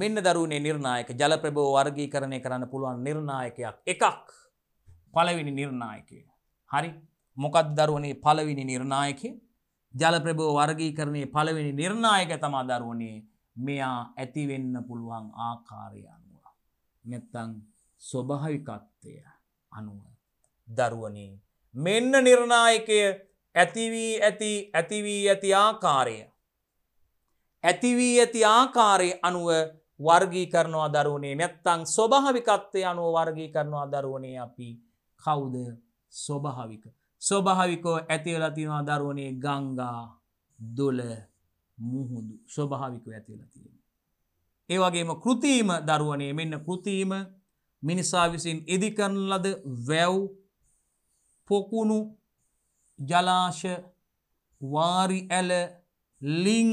මෙන්න දරුණේ නිර්ණායක ජල ප්‍රබෝ වර්ගී කරණය කරන්න පුළුවන් නිර්ණායකයක් එකක් පලවිනි නිර්ණායකය හරි මොකත් දරුවනේ පලවිනි නිර්ණායකය ජල ප්‍රබෝ වර්ගී කරණය පලවෙනි නිර්ණායක තමා දරුවනේ මෙයා ඇතිවෙන්න පුළුවන් ආකාරය අනුව නැත්තං ස්වභාවිකත්වය අනුව දරුවනේ මෙන්න නිර්ණායකය ඇතිවී ඇති ඇතිවී ඇති ආකාරය ඇතිවී ඇති ආකාරය අනුව වර්ගී කරනවා දරුවනේ නැත්තං ස්වභාවිකත්වය අනුව වර්ගී කරනවා දරුවනේ අපි කවුද ස්වභාවික ස්වභාවිකෝ ඇතිවලතිවා දරුවනේ ගංගා දොල මුහුදු ස්වභාවිකව ඇතිවලතියෙන. ඒවගේම කෘතිීම දරුවනේ මෙන්න කෘතිීම මිනිසා විසින් ඉදි කරන ලද වැව් පොකුණු ජලාශ වාරි ඇල ලිං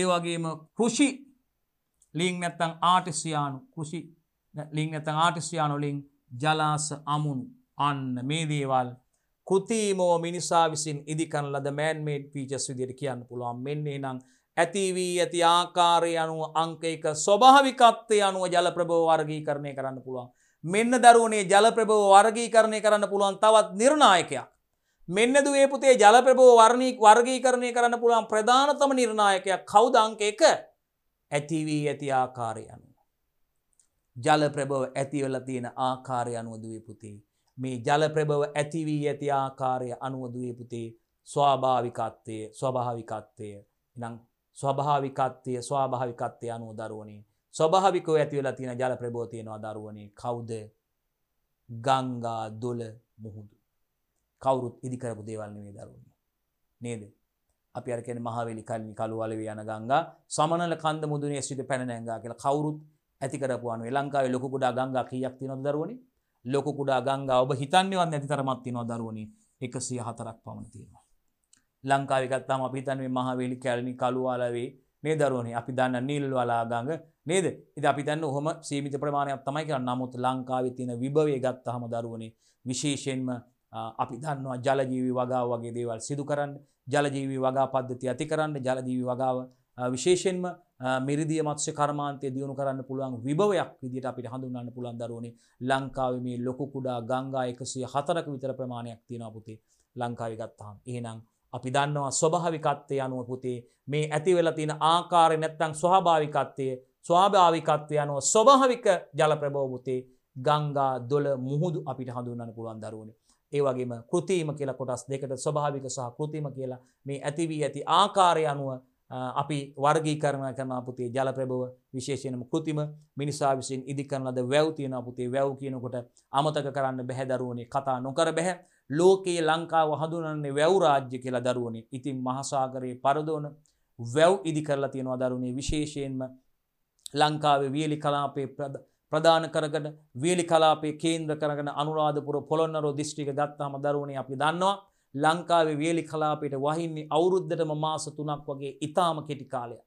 ඒ වගේම කෘෂි ලිං නැත්තං ආටිසියානු කෘෂි ලිං නැතං ආටිසියානු ලිං ජලාස අමුණු අන්න මේ දේවල් කෘතිීමෝ මිනිසා විසින් ඉදිකන ලද මෑන්මේඩ් පීචස් විදියට කියන්න පුළුවන් මෙන්නේ නම් ඇතිවී ඇති ආකාරය අනුව අංක එක ස්වභාවිකත්වය අනුව ජලප්‍රභව වර්ගී කරණය කරන්න පුළුවන්. මෙන්න දරුවනේ ජලප්‍රභව වර්ගී කරණය කරන්න පුළුවන් තවත් නිර්ණායකයක්. මෙන්න දුවේ පුතේ ජලප්‍රභව වර්ණී වර්ගී කරණය කරන්න පුළුවන් ප්‍රධානතම නිර්ණායකයක් කවුද අංක එක ඇතිවී ඇති ආකාරය අනුව. ජලප්‍රභව ඇතිවල තියෙන ආකාරය අනුව දුවේ පුතේ. මේ ජලප්‍රභව ඇතිවී ඇති ආකාරය අනුව දුවේ පුතේ ස්වාභාවිකත්වය ස්වභාවිකත්වය නං ස්වභාවිකත්වය ස්වාභාවිකත්වය අනුව දරුවනේ ස්වභාවිකෝ ඇතිවෙලා තියෙන ජල ප්‍රබෝතියනවා දරුවනේ කවුද ගංගා දොල මුහුදු. කවුරුත් ඉදිකරපු දේවල්න්නේ දරුවන්නේ. නේද. අපි අරකෙන මහවෙලි කල්නි කළුවලව යන ගංගා සමනල කන්ද මුදුනේ සිට පැනනැංගා කියලා කවුරුත් ඇතිකරපුුවන ලංකාවේ ලොකුඩා ගංගා කියක් තිනො දරුවනි ලොකුඩා ගංගා ඔබ හිතන්නවත් නැති තරමත්ති නො දරුවනි එකසිය හතරක් පමණ තියෙනවා. ලංකාවකත්තම අපිතන් මේ මහවේලි කැලනි කළුවාලවේ මේ දරුවනේ අපි දන්න නිල් වලාගඟ නේද ඉති අපි දැන්න හොම සීමිත ප්‍රමාණයක් තමයි කරන්න නමුත් ලංකාව තින විභවය ගත්තහම දරුවනේ විශේෂයෙන්ම අපි දන්නවා ජලජීවි වගාව වගේ දේවල් සිදු කරන්න ජලජීවි වගා පද්ධති ඇති කරන්න ජලජීවි වගාව විශේෂෙන්ම මිරිදිය මත්ස්‍ය කර්මාන්තය දියුණු කරන්න පුළුවන් විභවයක් විදිට අපිට හඳුන්නන්න පුළන් දරුවනේ ලංකාව මේ ලොකුකුඩා ගංගා එකසිය හතරක විතර ප්‍රමාණයක් තියෙන පුතේ ලංකාවි ගත්තහම් ඒනම් අපි දන්නවා ස්වභාවිකත්වය අනුව පුතේ මේ ඇතිවෙලා තියෙන ආකාරය නැත්තම් ස්වභාවිකත්වය ස්වාභාවිකත්වය අනුව ස්වභාවික ජල ප්‍රභෝපුතේ ගංගා දොළ මුහුදු අපිට හඳුන්වන්න පුළුවන් දරුවනේ. ඒ වගේම කෘතිම කියලා කොටස් දෙකට ස්වභාවික සහ කෘතිම කියලා මේ ඇති වී ඇති ආකාරය අනුව අපි වර්ගීකරණය කරන පුතේ ජල ප්‍රභව විශේෂයෙන්ම කෘතිම මිනිසා විසින් ඉදි කරන ලද වැව් තියෙනවා පුතේ වැව් කියනකොට අමතක කරන්න බැහැ දරුවනේ කතා නොකර බැහැ ලෝකයේ ලංකාව හඳුනන්නේ වැව් රාජ්‍ය කියලා දරුවනේ ඉතින් මහසාගරයේ පරදෝන වැව් ඉදි කරලා තියෙනවා දරුණේ විශේෂයෙන්ම ලංකාවේ වියලි කලාපේ ප්‍රධාන කරගෙන වියලි කලාපේ කේන්ද්‍ර කරගෙන අනුරාධපුර පොළොන්නරුව දිස්ත්‍රික්ක ගත්තාම දරුණේ අපි දන්නවා ලංකාවේ වියලි කලාපයට වහින්නේ අවුරුද්දටම මාස 3ක් වගේ ඊටාම කෙටි කාලයක්.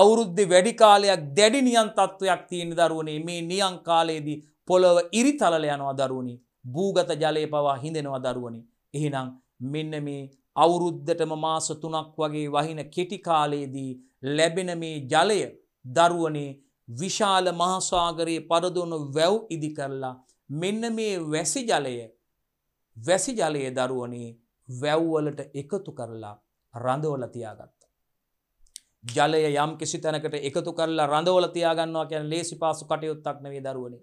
අවුරුද්දේ වැඩි කාලයක් දැඩි නියන් තත්වයක් තියෙන දරුවනේ මේ නියන් කාලයේදී පොළව ඉරිතලල යනවා දරුවනේ. භූගත ජලය පවා හිඳෙනවා දරුවනි. එහෙනම් මෙන්න මේ අවුරුද්ධටම මාස තුනක් වගේ වහින කෙටිකාලයේදී ලැබෙන මේ ජලය දරුවනේ විශාල මහසාගරයේ පරදුණු වැව් ඉදි කරලා මෙන්න මේ වැසි ජලය වැසි ජලය දරුවනේ වැව්වලට එකතු කරලා රඳවල තියාගත්ත. ජලය යම් කිසි තැනකට එකතු කරලා රඳවල තියාගන්නවා කියන ලේසි පාසු කටයුත්තක් නෙවේ දරුවනේ.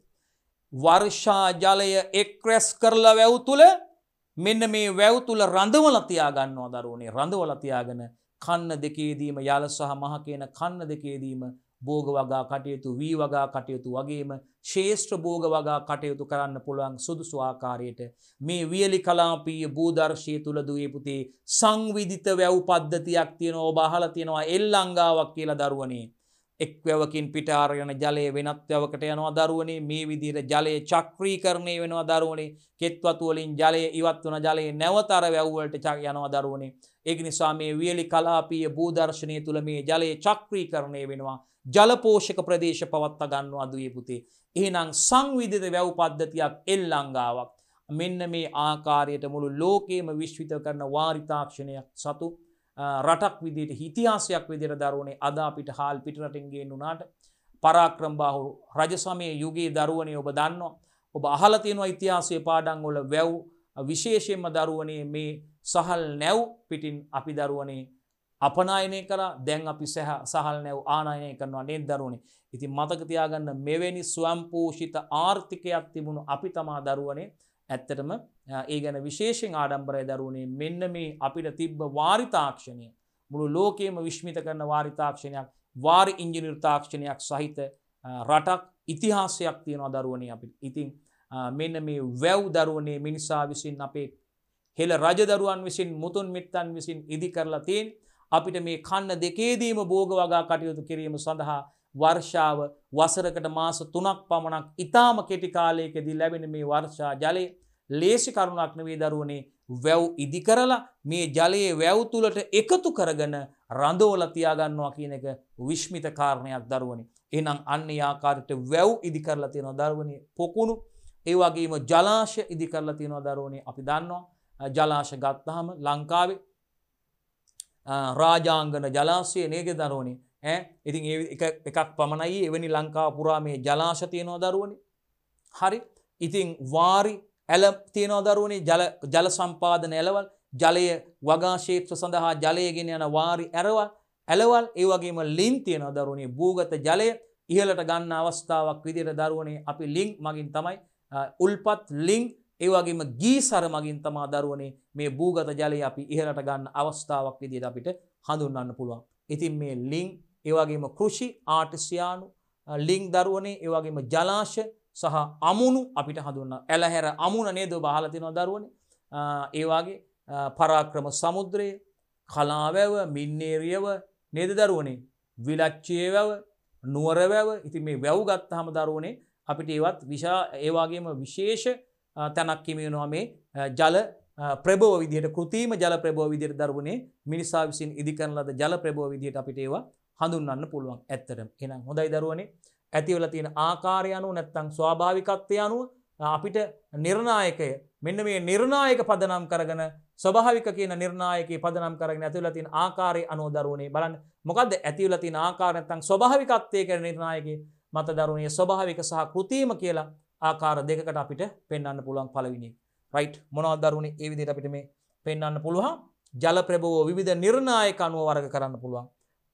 වර්ෂා ජලය එක්රැස් කරලා වැව් තුළ මෙන්න මේ වැව් තුළ රඳවලතියා ගන්නවා දරුවනේ රඳවලතියාගෙන කන්න දෙකේදීම යල සහ මහ කියන කන්න දෙකේදීම බෝග වගා කටයුතු වී වගා කටයුතු වගේම ශේෂ්ත්‍ර බෝග වගා කටයුතු කරන්න පුළුවන් සුදුසු ආකාරයට මේ වියලි කලාපීය බූදර්ශය තුළ දුවේ පුතේ සංවිධිත වැව් පද්ධතියක් තියෙනවා බහල තියෙනවා එල්ලංගාවක් කියලා දරුවනේ එක් වැවකින් පිට ආරගෙන ජලය වෙනත් වැවකට යනවා දරුවනේ මේ විදිහට ජලය චක්‍රීකරණය වෙනවා දරුවනේ කෙත් වතු වලින් ජලය ඉවත් වන ජලය නැවත අර වැව් වලට යනවා දරුවනේ ඒක නිසා මේ වියලි කලාපීය භූදර්ශනය තුල මේ ජලය චක්‍රීකරණය වෙනවා ජල පෝෂක ප්‍රදේශ පවත්වා ගන්නවා දුවේ පුතේ එහෙනම් සංවිධිත වැව් පද්ධතියක් එල්ලංගාවක් මෙන්න මේ ආකාරයට මුළු ලෝකයේම විශ්විත කරන වාරිතාක්ෂණයක් සතු රටක් විදිට හිතිහාසයක් විදිර දරුවනේ අදා පිට හාල් පිටරටින්ගේ නුනාට පරාක්‍රම්බාහු රජසමය යුගයේ දරුවනේ ඔබ දන්නවා. ඔබ අහලතියනවා ඉතිහාසය පාඩංගොල වැව් විශේෂයෙන්ම දරුවනේ මේ සහල් නැව් පිටින් අපි දරුවනේ අපනායනය කරා දැන් අපි සැහ සහල් නැව් ආනායනය කරනවා නේ දරුවනේ ඉතින් මතකතියාගන්න මෙවැනි ස්වම්පෝෂිත ආර්ථිකයක් තිබුණු අපි තමා දරුවනේ ඇත්තටම ඒ ගැන විශේෂෙන් ආඩම්බරය දරුණේ මෙන්න මේ අපිට තිබ්බ වාරිතාක්ෂණය මුළු ලෝකේම විශ්මිත කරන වාරිතාක්ෂණයක් වාරි ඉංජිනිර් තාක්ෂණයක් සහිත රටක් ඉතිහාසයක් තියෙනවා දරුවනේ අපි ඉතින් මෙන්න මේ වැව් දරුවනේ මිනිසා විසින් අපේ හෙළ රජදරුවන් විසින් මුතුන් මිත්තන් විසින් ඉදි කරලා තියෙන් අපිට මේ කන්න දෙකේදීම බෝග වගා කටයුතු කිරීම සඳහා වර්ෂාව වසරකට මාස තුනක් පමණක් ඉතාම කෙටිකාලයකෙදී ලැබෙන මේ වර්ෂා ජලය ලේසි කරුණක් නෙවේ දරුවනේ වැව් ඉදි කරලා මේ ජලයේ වැව් තුලට එකතු කරගෙන රඳවලා තියාගන්නවා කියන එක විශ්මිත කාරණයක් දරුවනේ. එහෙනම් අන්න ඒ ආකාරයට වැව් ඉදි කරලා තියෙනවා දරුවනේ පොකුණු ඒ වගේම ජලාශය ඉදි කරලා තියෙනවා දරුවනේ අපි දන්නවා ජලාශ ගත්තාම ලංකාවේ රාජාංගන ජලාශය නේද දරුවනේ ඈ ඉතින් ඒ එකක් පමණයි එවැනි ලංකාව පුරා මේ ජලාශ තියෙනවා දරුවනේ. හරි ඉතින් වාරි ඇල තියෙනවා දරුවනේ ජල ජල සම්පාදන ඇලවල් ජලය වගා ක්ෂේත්‍ර සඳහා ජලය ගෙන යන වාරි ඇරවල් ඇලවල් ඒ වගේම ලින් තියෙනවා දරුවනේ භූගත ජලය ඉහළට ගන්න අවස්ථාවක් විදිහට දරුවනේ අපි ලින් මගින් තමයි උල්පත් ලින් ඒ වගේම ගීසර මගින් තමා දරුවනේ මේ භූගත ජලය අපි ඉහළට ගන්න අවස්ථාවක් විදිහට අපිට හඳුන්වන්න පුළුවන්. ඉතින් මේ ලින් ඒ වගේම කෘෂි ආර්ට්ස්යානු ලිං දරුවනේ ඒ වගේම ජලාශ සහ අමුණු අපිට හඳුන්න ඇලහැර අමුණ නේද බාලතිනො දරුවන ඒවාගේ පරාක්‍රම සමුද්‍රය කලාවැව මින්නේරියව නේද දරුවනේ විලච්චේවැව නුවරවැව ඉති මේ වැැව් ගත්තහම දරුවනේ අපිට ඒවත් විශා ඒවාගේම විශේෂ තැනක්කිමියනවා මේ ජල ප්‍රබෝ විදියට කෘතිීම ජල ප්‍රබෝ විදිර දරුණේ මිනිසා විසින් ඉදිකරන ලද ජල ප්‍රබෝ විදියට අපිට ඒවා හඳුන්න්න පුළුවන් ඇත්තරම් එනම් හොඳයි දරුවනේ ඇතිවල තියෙන ආකාරය අනුව නැත්තං ස්වාභාවිකත්වය අනුව අපිට නිර්ණායකය මෙන්න මේ නිර්ණායක පදනම් කරගෙන ස්වභාවික කියන නිර්ණායකයේ පදනම් කරගෙන ඇතිවල තියෙන ආකාරය අනුව දරුවනේ බලන්න මොකද්ද ඇතිවල තියෙන ආකාරය නැත්තං ස්වභාවිකත්වය කියන නිර්ණායකයේ මත දරුවනේ ස්වභාවික සහ කෘතිම කියලා ආකාර දෙකකට අපිට පෙන්වන්න පුළුවන් පළවෙනි එක. රයිට් මොනවද දරුවනේ ඒ විදිහට අපිට මේ පෙන්වන්න පුළුවන් ජල ප්‍රභවෝ විවිධ නිර්ණායක අනුව වර්ග කරන්න පුළුවන්.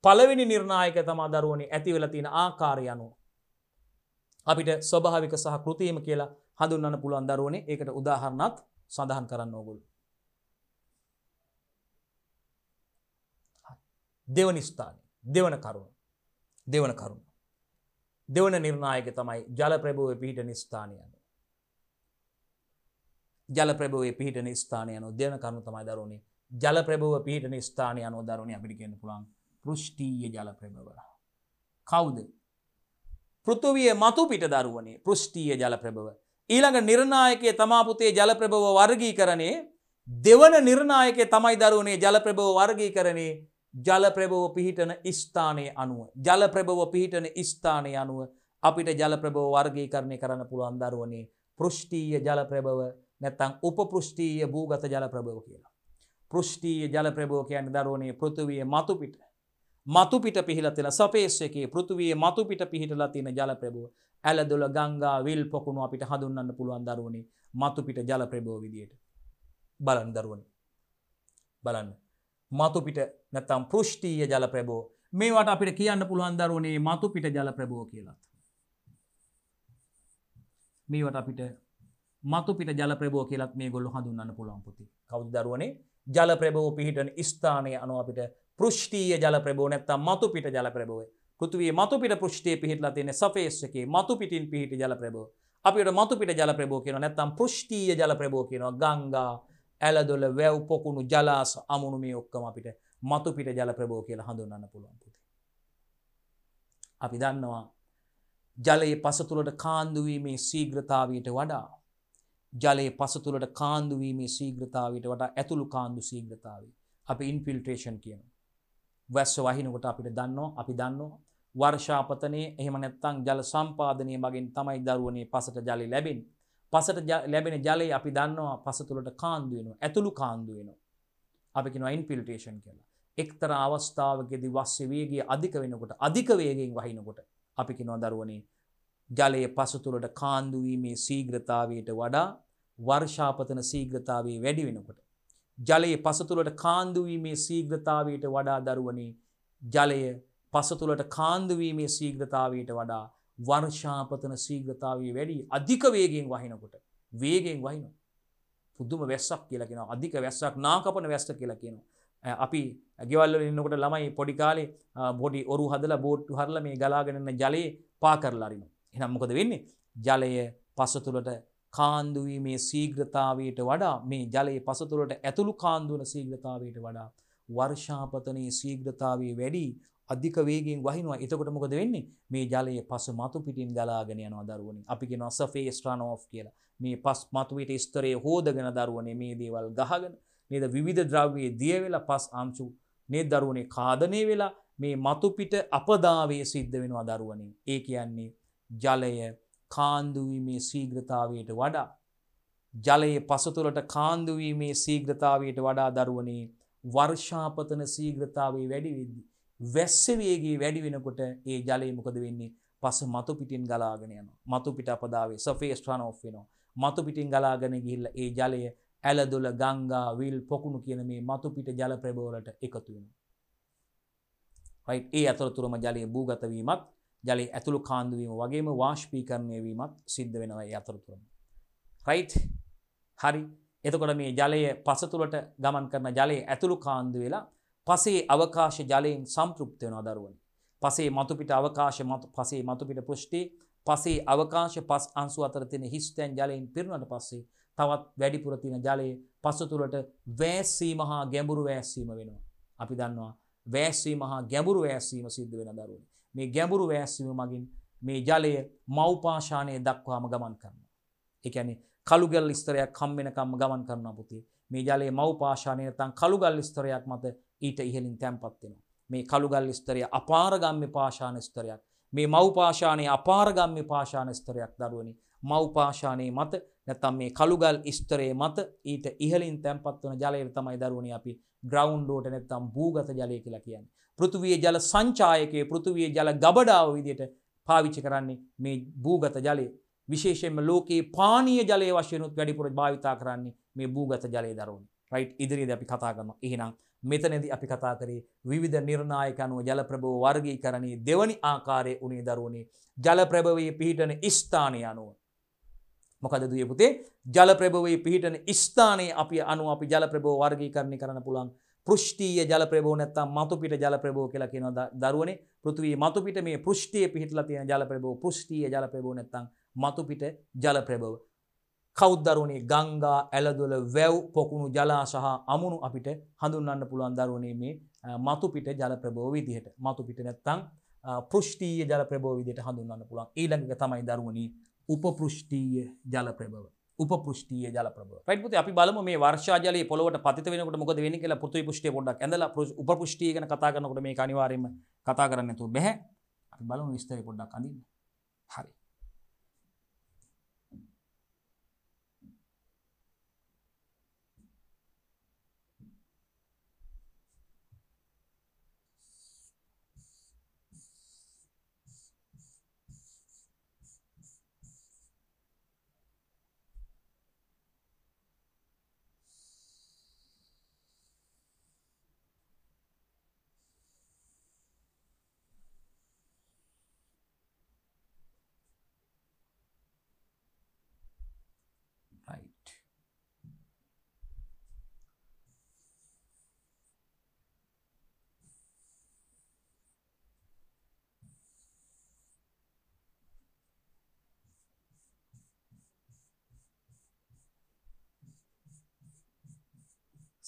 පළවෙනි නිර්ණායක තමයි දරුවනේ ඇති වෙලා තියෙන ආකාරය අනුව. අපිට ස්වභාවික සහ කෘතියම කියලා හඳුන්වන්න පුළුවන් දරුවනේ ඒකට උදාහරණත් සඳහන් කරන්න ඕගොල්ලෝ. දෙවනි ස්ථානය දෙවන කරුණ දෙවන කරුණ දෙවන නිර්ණායක තමයි ජල ප්‍රභවේ පිහිටන ස්ථානය යන ජල ප්‍රභවේ පිහිටන ස්ථානය යන දෙවන කරුණ තමයි දරුණේ ජල ප්‍රභව පිහිටන ස්ථානය යන දරුණේ අපිට කියන්න පුළුවන් පෘෂ්ටීය ජල ප්‍රභව කවුද පෘතුවිය මතු පිට දරුවනේ පෘෂ්ටීය ජලප්‍රභව. ඊළඟ නිර්ණායකය තමාපුතේ ජලප්‍රභව වර්ගී කරනේ දෙවන නිර්ණායකය තමයි දරුවනේ ජලප්‍රභව වර්ගී කරනේ ජලප්‍රභව පිහිටන ස්ථානය අනුව. ජලප්‍රභව පිහිටන ස්ථානය අනුව අපිට ජලප්‍රභව වර්ගී කරණය කරන්න පුළුවන් දරුවනේ පෘෂ්ටීය ජලප්‍රභව නැත්තං උපපෘෂ්ටීය භූගත ජලප්‍රභව කියලා. පෘෂ්ටීය ජලප්‍රභෝ කියන්න දරුවනේ පෘතුවිය මතුපිට මතුපිට පිහිලා තියෙන සපේශයකේ පෘථුවියේ මතුපිට පිහිටලා තියෙන ජල ප්‍රභව ඇලදොල ගංගා විල් පොකුණු අපිට හඳුන්වන්න පුළුවන් දරුවනේ මතුපිට ජල ප්‍රභව විදියට බලන්න දරුවනේ බලන්න මතුපිට නැත්තම් පෘෂ්ටීය ජල ප්‍රභව මේවට අපිට කියන්න පුළුවන් දරුවනේ මතුපිට ජල ප්‍රභව කියලාත් මේවට අපිට මතුපිට ජල ප්‍රභෝ කියලත් මේ ගොල්ලු හඳුන්න්න පුළුවන් පුති කවද දරුවනේ ජල ප්‍රභෝ පිහිටන ස්ථානය අනුව අපිට පෘෂ්ටීය ජල ප්‍රබෝ නැත්තම් මතු පිට ජල ප්‍රබෝය පෘතුවේ මතු පිට පෘෂ්ටය පිහිටලා තියෙන සෆේස්්‍යකේ මතු පිටින් පිහිටි ජල ප්‍රබෝ අපිට මතු පිට ජල ප්‍රබෝ කියෙන නැත්තම් පෘෂ්ටීය ජල ප්‍රබෝ කියෙනවා ගංගා ඇලදොල වැව් පොකුණු ජලාස අමුණු මේ ඔක්කම අපිට මතු පිට ජල ප්‍රබෝ කියලා හඳුන්න පුළුවන් පුති. අපි දන්නවා ජලයේ පසතුළට කාන්දුවීමේ සීග්‍රතාවයට වඩා ජලයේ පසතුළට කාන්දුවීමේ සීග්‍රතාවට වඩා ඇතුළු කාන්දු සීග්‍රතාව අපි ඉන්ෆිල්ට්‍රේෂන් කියනවා. වැස්ස වහිනකොට අපිට දන්නෝ අපි දන්නෝ වර්ෂාපතනය එහෙම නැත්තං ජල සම්පාදනය මගින් තමයි දරුවනේ පසට ජලි ලැබෙන් පසට ලැබෙන ජලය අපි දන්නවා පසතුළට කාන්දුවෙනවා ඇතුළු කාන්දුවෙනවා අපිකින අයින් පිල්ටේෂන් කියලා එක්තර අවස්ථාවකෙදි වස්්‍ය වේගේ අධික වෙනකොට අධික වේගෙන් වහිනකොට අපිකි නොදරුවනේ ජලය පසතුළට කාන්දුවීමේ සීග්‍රතාවයට වඩා වර්ෂාපතන සීග්‍රතාවේ වැඩි වෙනකොට ජලයේ පසතුළට කාන්දුවීමේ සීග්‍රතාවයට වඩා දරුවනේ ජලය පසතුළට කාන්දුවීමේ සීග්‍රතාවයට වඩා වර්ෂාපතන සීග්‍රතාවී වැඩි අධික වේගෙන් වහිනකොට වේගෙන් වහින පුදුම වැස්සක් කියලකෙන අධික වැස්සක් නාකපන වැස්ට කියලා කියනවා අපි ඇගෙවල්ල ඉන්නකොට ළමයි පොඩි කාලේ බොඩි ඔරු හදලා බෝට්ටු හරල මේ ගලාගෙනන්න ජලයේ පා කරලාරින එනම් මොකද වෙන්නේ ජලය පසතුළට කාන්දුවී මේ සීග්‍රතාවයට වඩා මේ ජලයේ පසතුරට ඇතුළු කාන්දුවන සීග්‍රතාවයට වඩා වර්ෂාපතනයේ සීග්‍රතාවේ වැඩි අධික වේගෙන් වහිනවා එතකොට මොකද වෙන්නේ මේ ජලයේ පස මතු පිටින් ගලාගෙන යනවා දරුවනේ අපි කියනවා සර්ෆේස් රන් ඔෆ් කියලා මේ පස් මතු පිට ස්තරයේ හෝදගෙන දරුවනේ මේ දේවල් ගහගෙන නේද විවිධ ද්‍රව්‍යයේ දිය වෙලා පස් අංශු නේද දරුවනේ කාදණය වෙලා මේ මතු පිට අපදාවේ සිද්ධ වෙනවා දරුවනේ ඒ කියන්නේ ජලය කාන්දුවීමේ සීග්‍රතාවයට වඩා. ජලයේ පසතුලට කාන්දුවීමේ සීග්‍රතාවයට වඩා දරුවනේ වර්ෂාපතන සීග්‍රතාවේ වැඩිවිද්දි. වැස්සවේගේ වැඩිවෙනකොට ඒ ජලය මොකද වෙන්නේ පස මතු පිටින් ගලාගෙන යන මතු පිට අපදාවේ සෆේස් ට්‍රනෝෆ් වෙනවා මතු පිටින් ගලාගෙන ගිහිල්ල ඒ ජලය ඇලදොල ගංගා විල් පොකුණු කියන මේ මතු පිට ජල ප්‍රබෝලට එකතු වෙන. ඒ අතරතුරම ජලය භූගතවීමත් ජලය ඇතුළු කාන්දුවීම වගේම වාශ්පීකරණය වීමත් සිද්ධ වෙනවා අතරතුරම. රයිට් හරි එතකොට මේ ජලය පසතුළට ගමන් කරන ජලය ඇතුළු කාන්දු වෙලා පසේ අවකාශ ජලයෙන් සම්පෘප්ති වෙන අදරුවනි. පසේ මතුපිට අවකාශ පසේ මතුපිට පෘෂ්ටි පසේ අවකාශ පස් අන්සු අතර තියෙන හිස්තැන් ජලයෙන් පිරුණට පස්සේ තවත් වැඩිපුර තියෙන ජලය පසතුළට වැස්සීම හා ගැඹුරු වැස්සීම වෙනවා. අපි දන්නවා වැස්සීම හා ගැඹුරු වැස්සීම සිද්ධ වෙන දරුවනි. මේ ගැඹුරු වෑස්සීම මගින් මේ ජලය මව්පාශානය දක්වාම ගමන් කරන්න. එකැනි කළුගල් ස්තරයක් කම්බෙනකම්ම ගමන් කරන්න පුතේ මේ ජලයේ මව්පාශානය තන් කළුගල් ස්තරයක් මත ඊට ඉහලින් තැන්පත්වෙනවා. මේ කළුගල් ස්තරය අපාරගම්ම පාශාන ස්තරයක් මේ මව්පාශානය අපාරගම්ම පාශාන ස්තරයක් දරුවනි මව්පාශානයේ මත නැතම් මේ කළුගල් ස්තරයේ මත ඊට ඉහලින් තැන්පත් වන ජලයට තමයි දරුවනි අපි ග්‍රවන්් ලෝට නැත්තම් භූගත ජලය කියලා කියන්නේ. පෘතුවිය ජල සංචායකය පෘතුවිය ජල ගබඩාව විදියට පාවිච්චි කරන්නේ මේ භූගත ජලය විශේෂෙන්ම ලෝකයේ පානීය ජලය වශයනුත් වැඩිපුර භාවිතා කරන්නේ මේ භූගත ජලය දරුණ රයි් ඉදිරිද අපි කතා කරම එහෙනම් මෙතනද අපි කතා කරේ විවිධ නිර්ණායකනුව ජලප්‍රභව වර්ගී කරණී දෙවනි ආකාරය උනේ දරුණේ ජලප්‍රභවයේ පිහිටන ස්ථානය අනුව මොකද දියපුතේ ජලප්‍රභවයේ පිහිටන ස්ථානයේ අපි අනුව අපි ජලප්‍රභව වර්ගී කරණය කරන පුළන් පෘෂ්ටීය ජල ප්‍රභෝ නැත්තම් මතුපිට ජල ප්‍රභෝ කියලා කියනවා දරුවනේ පෘථිවියේ මතුපිට මේ පෘෂ්ටියේ පිහිටලා තියෙන ජල ප්‍රභෝ පෘෂ්ටීය ජල ප්‍රභෝ නැත්තම් මතුපිට ජල ප්‍රභව කවුද දරුවනේ ගංගා ඇලදොල වැව් පොකුණු ජලාශ හා අමුණු අපිට හඳුන්වන්න පුළුවන් දරුවනේ මේ මතුපිට ජල ප්‍රභව විදිහට මතුපිට නැත්තම් පෘෂ්ටීය ජල ප්‍රභව විදිහට හඳුන්වන්න පුළුවන් ඊළඟට තමයි දරුවනේ උපපෘෂ්ටීය ජල ප්‍රභව උපෘෂ්ටිය ජල ප්‍රබ රයිපුති අපි බලම මේ වර්ෂාජල පොලොට පති වෙනකට මොකද වෙන කියලා පෘතු පෘෂ්ටි පොඩක් ඇඳල උපෘෂ්ටිය ගැන කතා කරනකොට මේ අනිවාර්යෙන්ම කතා කරන්න නැතුව බැහැ අපි බලමු විස්තර පොඩ්ඩක් අඳින්න හරි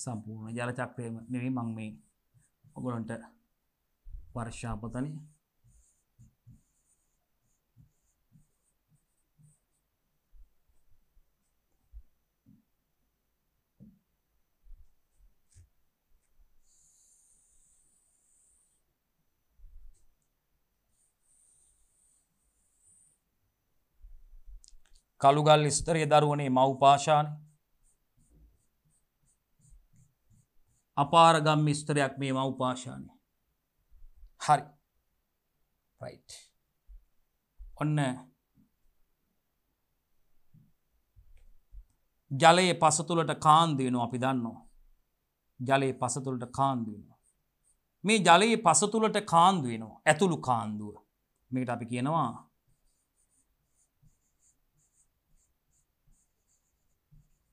සම්පූර්ණ ජල චක්‍රයම නෙවෙයි මම මේ ඔයගලන්ට වර්ෂාපතලය කළුගල් ස්තරය දරුවනේ මව්පාශානය අපාරගම් විස්තරයක් මේ මවපාශානය හරි රයි් ඔන්න ජලයේ පසතුළට කාන්දයනු අපි දන්නවා ජලයේ පසතුළට කාන්දයනවා මේ ජලයේ පසතුළට කාන්දුවෙනවා ඇතුළු කාන්දුව මේට අපි කියනවා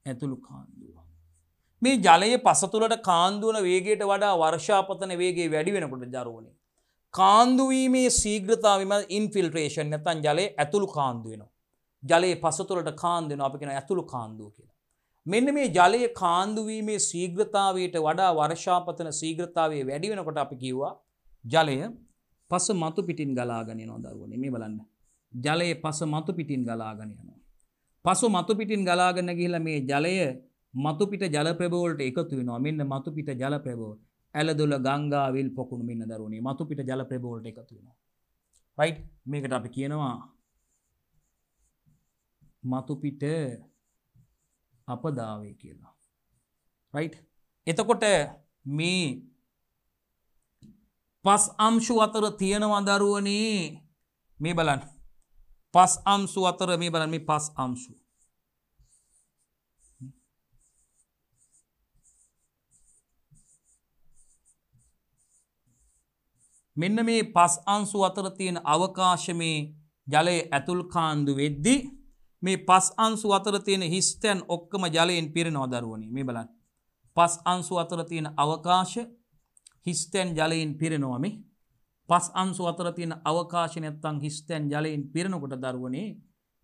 ඇතුළු කාන්දුව මේ ජලයේ පසතුලට කාන්දුවන වේගේට වඩා වර්ෂාපතන වේගේ වැඩි වෙනකොට ජරුවනි. කාන්දුවීමේ සීග්‍රතාවම ඉන්ෆිල්ට්‍රේෂන් නැතන් ජලය ඇතුළු කාන්දුවෙනවා. ජලයේ පසතුලට කාන්දෙන අපි කෙන ඇතුළු කාන්දුව කියලා. මෙන්න මේ ජලය කාන්දුවීමේ සීග්‍රතාවයට වඩා වර්ෂාපතන සීග්‍රතාවේ වැඩි වෙනකොට අපි කිව්වා ජලය පස මතු පිටින් ගලාගනයනවා දරුවන මේ බලන්න. ජලයේ පස මතු පිටින් ගලාගනයනවා. පසු මතු පිටින් ගලාගන්න ගිහිල මේ ජලය මතුපිට ජල ප්‍රබෝලට එකතු වෙනවා මෙන්න මතුපිට ජල ප්‍රබෝල ඇලදොල ගංගාවිල් පොකුණු මෙන්න දරුණේ මතුපිට ජල ප්‍රබෝලට එකතු වෙනවා. රයි් මේකට අපි කියනවා මතුපිට අපදාවේ කියලා. රයි් එතකොට මේ පස් අම්ශු අතර තියෙනවා දරුවනේ මේ බලන් පස් අම්සු අතර මේ බලන් මේ පස් අම්සු මෙන්න මේ පස් අංසු අතර තියෙන අවකාශමේ ජලය ඇතුල් කාන්දු වෙද්දි මේ පස් අංසු අතර තියෙන හිස්තැන් ඔක්කම ජලයෙන් පිරෙනව දරුවනි මේ බලන්න පස් අංසු අතර තියෙන අවකාශ හිස්තැන් ජලයෙන් පිරෙනවම පස් අංසු අතර තියෙන අවකාශ නැත්තං හිස්තැන් ජලයෙන් පිරෙනකොට දරුවනේ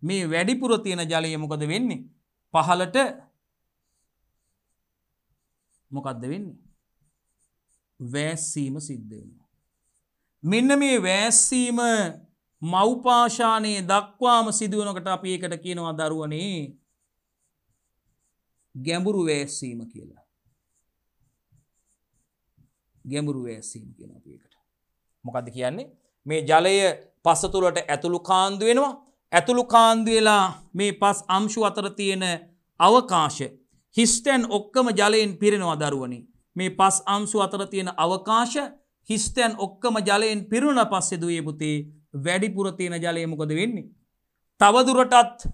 මේ වැඩිපුර තියෙන ජලය මොකද වෙන්නේ පහලට මොකක්ද වෙන්නේ වෑස්සීම සිද්ධවෙන මෙන්න මේ වෑස්සීම මව්පාශානයේ දක්වාම සිදුවනකට අපි ඒකට කියනවා දරුවනේ ගැඹුරු වෑස්සීම කියලා ගැඹුරු වෑස්සීම කියන අපකට මොකද කියන්නේ මේ ජලය පස තුළට ඇතුළු කාන්දු වෙනවා ඇතුළු කාන්දු වෙලා මේ පස් අම්ශු අතර තියෙන අවකාශ හිස්ටැන් ඔක්කම ජලයෙන් පිරෙනවා දරුවනි මේ පස් අම්සු අතර තියෙන අවකාශ හිස්තයන් ඔක්කම ජලයෙන් පිරුණ පස්සෙදුවේ පුතේ වැඩිපුර තියෙන ජලයමකොද වෙන්නේ. තවදුරටත්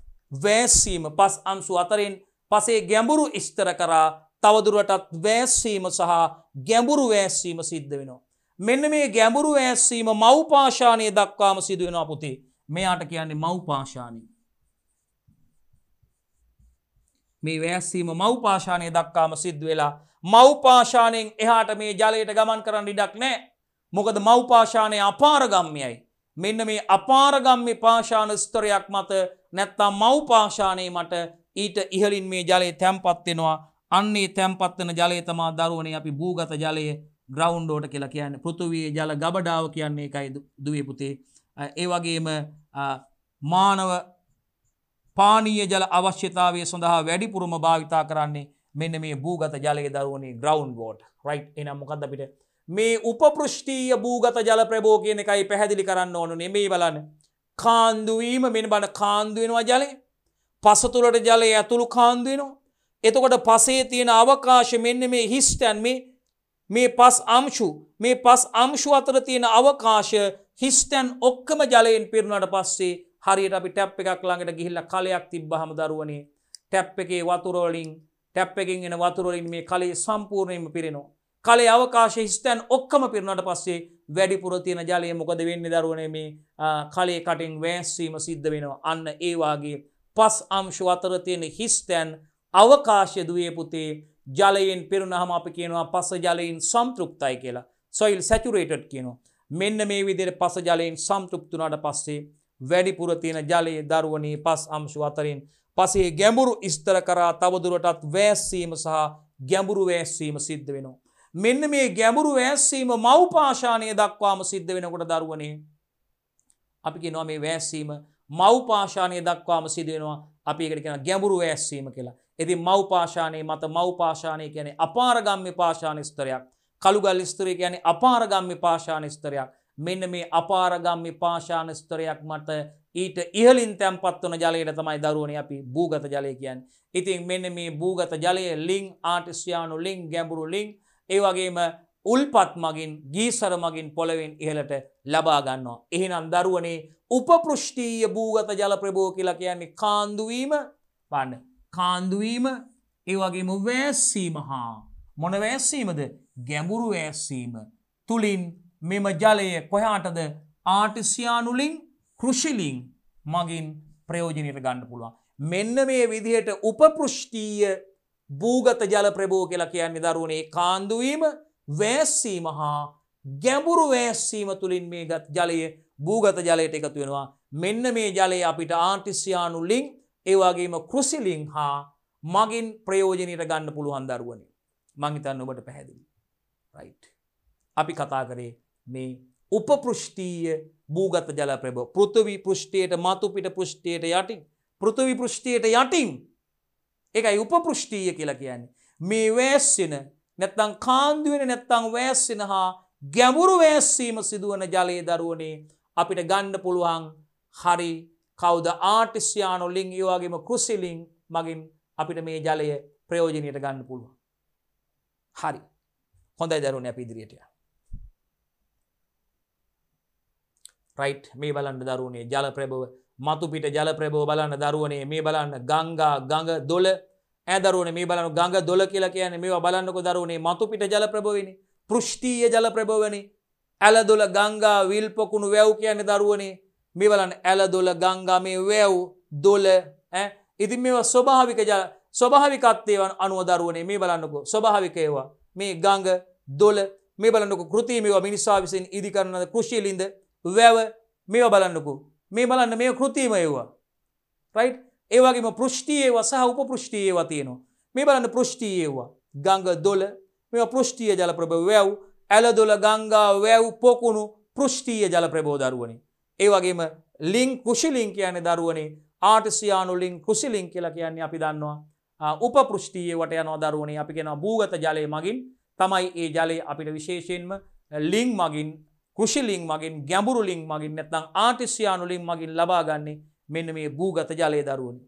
වෑස්සීම පස් අන්සු අතරෙන් පසේ ගැඹුරු ඉස්තර කරා තවදුරටත් වෑස්සීම සහ ගැඹුරු වෑස්සීම සිද්ධ වෙනවා. මෙන්න මේ ගැඹුරු වෑස්සීම මව්පාශානය දක්වාම සිදුවෙන අපපුතේ මෙයාට කියන්නේ මව්පාශානී. මේ වෑස්සීම මව්පාශානය දක්කාම සිද්ධ වෙලා මව්පාශානයෙන් එහාට මේ ජලයට ගමන් කරන්න ඉඩක් නෑ. මොකද මව්පාශානය අපාරගම්යයි. මෙන්න මේ අපාරගම්මි පාශාන ස්තරයක් මත නැත්තා මව්පාශානය මට ඊට ඉහලින් මේ ජලය තැම්පත්වෙනවා අන්නේ තැම්පත්වන ජලයතමා දරුවනේ අපි භූගත ජලය ග්‍රවන්්ඩෝට කියලා කියන්න පෘතුවයේ ජල ගබඩාව කියන්නේ එකයි දුවපුතේ ඒ වගේම මානව පානීය ජල අවශ්‍යතාවය සඳහා වැඩිපුරම භාවිතා කරන්නේ මෙන්න මේ භූගත ජලය දරුවනේ ග්‍රවන්් බෝට් රයි් එනම් මොකද අපිට මේ උපපෘෂ්ටීය භූගත ජල ප්‍රබෝ කියන එකයි පැහැදිලි කරන්න ඕනු නෙමේ බලන්න කාන්දුවීම මෙන් බට කාන්දුවෙනවා ජලය පසතුළට ජලය ඇතුළු කාන්දුවෙනවා එතකොට පසේ තියෙන අවකාශ මෙන්න මේ හිස්ටැන් මේ මේ පස් අම්ශු මේ පස් අම්ශු අතර තියෙන අවකාශ හිස්ටැන් ඔක්කම ජලයෙන් පිරුණට පස්සේ හරියට අපි ටැප් එකක් ළඟට ගිහිල්ල කලයක් තිබ්බහම දරුවනේ ටැප් එකේ වතුරෝලින් ටැප් එකින් එන වතුරලින් මේ කලේ සම්පූර්ණයම පිරෙනවා. කලේ අවකාශ හිස්තැන් ඔක්කම පිරුණට පස්සේ වැඩිපුර තියෙන ජලය මොකද වෙන්න දරුවනේ මේ කලේ කටින් වෑස්වීම සිද්ධ වෙනවා අන්න ඒවාගේ පස් අම්ශු අතර තියෙන හිස්තැන් අවකාශය දුවේ පුතේ ජලයෙන් පෙරුණහම අපි කියනවා පස ජලයෙන් සම්තෘප්තයි කියලා සොයිල් සැචුරේටඩ් කියනවා මෙන්න මේ විදිර පස ජලයෙන් සම්තෘප්තුනාට පස්සේ වැඩිපුර තියෙන ජලයේ දරුවනේ පස් අම්ශු අතරින් පසේ ගැඹුරු ඉස්තර කරා තවදුරටත් වෑස්සීම සහ ගැඹුරු වෑස්සීම සිද්ධ වෙනවා. මෙන්න මේ ගැඹුරු වෑස්සීම මව්පාශානය දක්වාම සිද්ධ වෙනකොට දරුවනේ. අපි නවා මේ වෑස්සීම මව්පාශානය දක්වාම සිදුවෙනවා අපි එකට කියෙන ගැඹුරු වෑස්සීම කියලා. එති මව්පාශානයේ මත මව්පාශානය කියන අපාරගම්ම පාශානස්තරයක් කළුගල් ස්තරය කියන අපාරගම්ම පාශානස්තරයක් මෙන්න මේ අපාරගම්ම පාශානස්තරයක් මත ඊට ඉහලින් තැම්පත් වන ජලයට තමයි දරුවන අපි භූගත ජලය කියන් ඉතින් මෙන්න මේ භූගත ජලය ලිං ආටිස්යානු ලිං ගැඹුරු ලිං ඒවගේම උල්පත් මගින් ගීසර මගින් පොළවෙන් ඉහලට ලබාගන්නවා. එහිනම් දරුවනේ උපපෘෂ්ටීය භූගත ජල ප්‍රබෝ කියලා කියන්නේ කාන්දුවීම වන්න කාන්දුවීම ඒවගේම වෑස්සීම හා මොන වෑස්සීමද ගැඹුරු වෑස්සීම තුළින් මෙම ජලය කොහාටද ආටිසියානුලින් කෘෂිලිං මගින් ප්‍රයෝජනයට ගණ්ඩ පුළුවන්. මෙන්න මේ විදිහට උපපෘෂ්ටීය භූගත ජල ප්‍රබෝ කියලා කියන්නේ දරුවනේ කාන්දුවීම වෑස්සීම හා ගැඹුරු වෑස්සීම තුළින් මේ ගත් ජලය භූගත ජලයට එකතු වෙනවා. මෙන්න මේ ජලය අපිට ආන්ටිසියානු ලිං ඒවාගේම කෘසිලිං හා මගින් ප්‍රයෝජනයට ගන්න පුළුවන් දරුවනේ. මංහිතන්න ඔබට පැහැදිලි. රයි්. අපි කතා කරේ මේ උපපෘෂ්ටීය භූගත ජල ප්‍රබ පෘථවි පෘෂ්ටියයට මතුපිට පෘෂ්ටියයට යටින් පෘථවි පෘෂ්ටියයට යටින් එකයි උපපෘෂ්ටීය කියලා කියන්නේ. මේ වෑස්සෙන නැත්තං කාන්දුවෙන නැත්තං වෑස්සෙන හා ගැඹුරු වෑස්සීම සිදුවන ජලය දරුවනේ අපිට ගණ්ඩ පුළුවන් හරි කෞද ආටිස්යානු ලිං ඒවාගේම කෘසිලිං මගින් අපිට මේ ජලය ප්‍රයෝජනයට ගන්න පුළුවන්. හරි හොඳයි දරුණ අප ඉදිරියටයා. රයිට් මේ බලන්න දරුණේ ජල ප්‍රබව මතුපිට ජල ප්‍රබෝ බලන්න දරුවනේ මේ බලන්න ගංගා ගඟ දොල ඇදරුවන මේ බලන ගඟ දොල කියලා කියන මේ බලන්නක දරුණේ මතුපිට ජල ප්‍රබවනි පෘෂ්ටීය ජල ප්‍රබවනි ඇල දොල ගංගා විල් පොකුණු වැව් කියන්නේ දරුවනේ මේ බලන්න ඇල දොල ගංගා මේ වැව් දොල ඉතින් මේ ස්වභාවික ජල ස්වභාවිකත්වයවන් අනුව දරුවනේ මේ බලන්නකු ස්වභාවිකයවා මේ ගංග දොල මේ බලන්නක කෘතිමව මිනිස්සා විසින් ඉදිකරන කෘෂිලින්ද වැව මේවා බලන්නකු මේ බලන්න මේ කෘතිම ඒවා රයි් ඒවගේම පෘෂ්ටියේව සහ උපෘෂ්ටියේවා තියෙනවා මේ බලන්න පෘෂ්ටියේවා ගංග දොල මේ පෘෂ්ටිය ජලප්‍රභ වැව් ඇල දොල ගංගා වැව් පොකුණු පෘෂ්ටිය ජලප්‍රබෝ දරුවනි ඒවගේම ලිං කුෂිලිං කියන දරුවනේ ආටසියානු ලිං කුසිලිං කියලා කියන්නේ අපි දන්නවා උපපෘෂ්ටියේවට යනවා දරුවනේ අපි කෙන භූගත ජලය මගින් තමයි ඒ ජලය අපිට විශේෂයෙන්ම ලිං මගින් කෘෂිලින් මගින් ගැඹුරුලින් මගින් නැත්නම් ආටිස්යානුලින් මගින් ලබාගන්නේ මෙන්න මේ භූගත ජලය දරුවනි.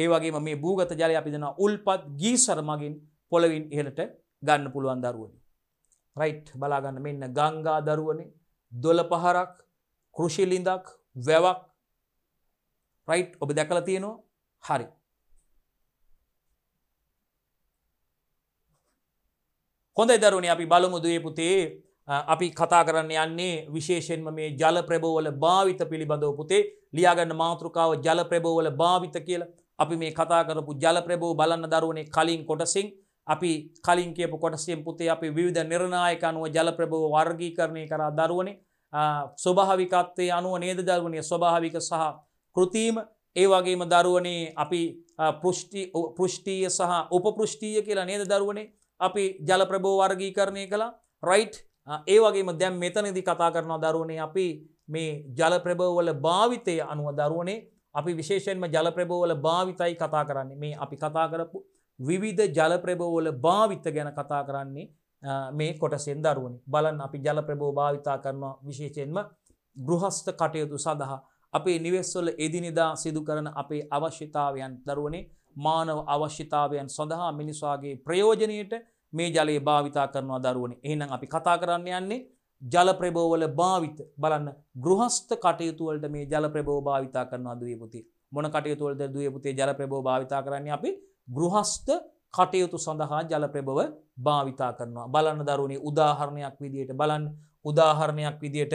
ඒ වගේම මේ භූගත ජලය අපි දෙනවා උල්පත් ගීසර මගින් පොළවින් ඉහළට ගන්න පුළුවන් දරුවනි. රයිට් බලාගන්න මෙන්න ගංගා දරුවනි දොළ පහරක් කෘෂිලිඳක් වැවක් රයිට් ඔබ දැකලා තියෙනවා හරි. හොඳයි දරුවනි අපි බලමු දුවේ පුතේ අපි කතා කරන්න යන්නේ විශේෂෙන්ම මේ ජල ප්‍රබෝවල භාවිත පිළිබඳව පුතේ ලියාගන්න මාතෘකාව ජල ප්‍රබෝවල භාවිත කියලා අපි මේ කතා කරපු ජල ප්‍රබෝ බලන්න දරුවනේ කලින් කොටසිං අපි කලින් කියපු කොටසියෙන් පුතේ අපි විවිධ නිර්ණායක අනුව ජල ප්‍රබව වර්ගීකරණය කරා දරුවනේ ස්වභාවිකත්වය අනුව නේද දරුවනය ස්වභාවික සහ කෘතිීම ඒ වගේම දරුවනේ අපි පෘෂ්ටීය සහ උපපෘෂ්ටීය කියලා නේද දරුවනේ අපි ජල ප්‍රබෝ වර්ගීකරණය කලා රයිට් ඒ වගේ දැම් මෙතනදි කතා කරනවා දරුවනේ අපි මේ ජලප්‍රභවල භාවිතය අනුව දරුවනේ අපි විශේෂයෙන්ම ජලප්‍රභවල භාවිතයි කතා කරන්නේ මේ අපි කතා කරපු විවිධ ජලප්‍රභවල භාවිත ගැන කතා කරන්නේ මේ කොටසෙන් දරුවනි බලන් අපි ජලප්‍රභෝ භාවිතා කරනවා විශේෂයෙන්ම ගෘහස්ත කටයුතු සඳහා අපේ නිවෙස්වල එදිනිදා සිදු කරන අපේ අවශ්‍යතාවයන් දරුවනේ මානව අවශ්‍යතාවයන් සඳහා මිනිස්වාගේ ප්‍රයෝජනයට මේ ජලයේ භාවිතා කරනවා දරුවනේ. එහෙනම් අපි කතා කරන්න යන්නේ ජල ප්‍රභෝවල භාවිත. බලන්න ගෘහස්ත කටයුතු වලට මේ ජල ප්‍රභෝව භාවිතා කරනවා දුවේ පුතේ. මොන කටයුතු වලද දුවේ පුතේ ජල ප්‍රභෝව භාවිතා කරන්නේ අපි ගෘහස්ත කටයුතු සඳහා ජල ප්‍රභව භාවිතා කරනවා. බලන්න දරුවනේ උදාහරණයක් විදියට බලන්න උදාහරණයක් විදියට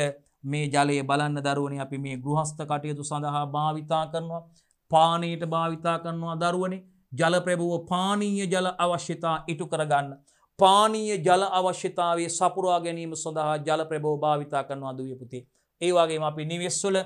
මේ ජලය බලන්න දරුවනේ අපි මේ ගෘහස්ත කටයුතු සඳහා භාවිතා කරනවා. පානයට භාවිතා කරනවා දරුවනේ ජලප්‍රැබුව පානීය ජල අවශ්‍යතා ඉටු කරගන්න. පානීය ජල අවශ්‍යතාවේ සපුරවා ගැනීම සඳහා ජලප්‍රබෝ භාවිතා කරනවා දුවපුති. ඒවාගේ අපි නිවෙස්වල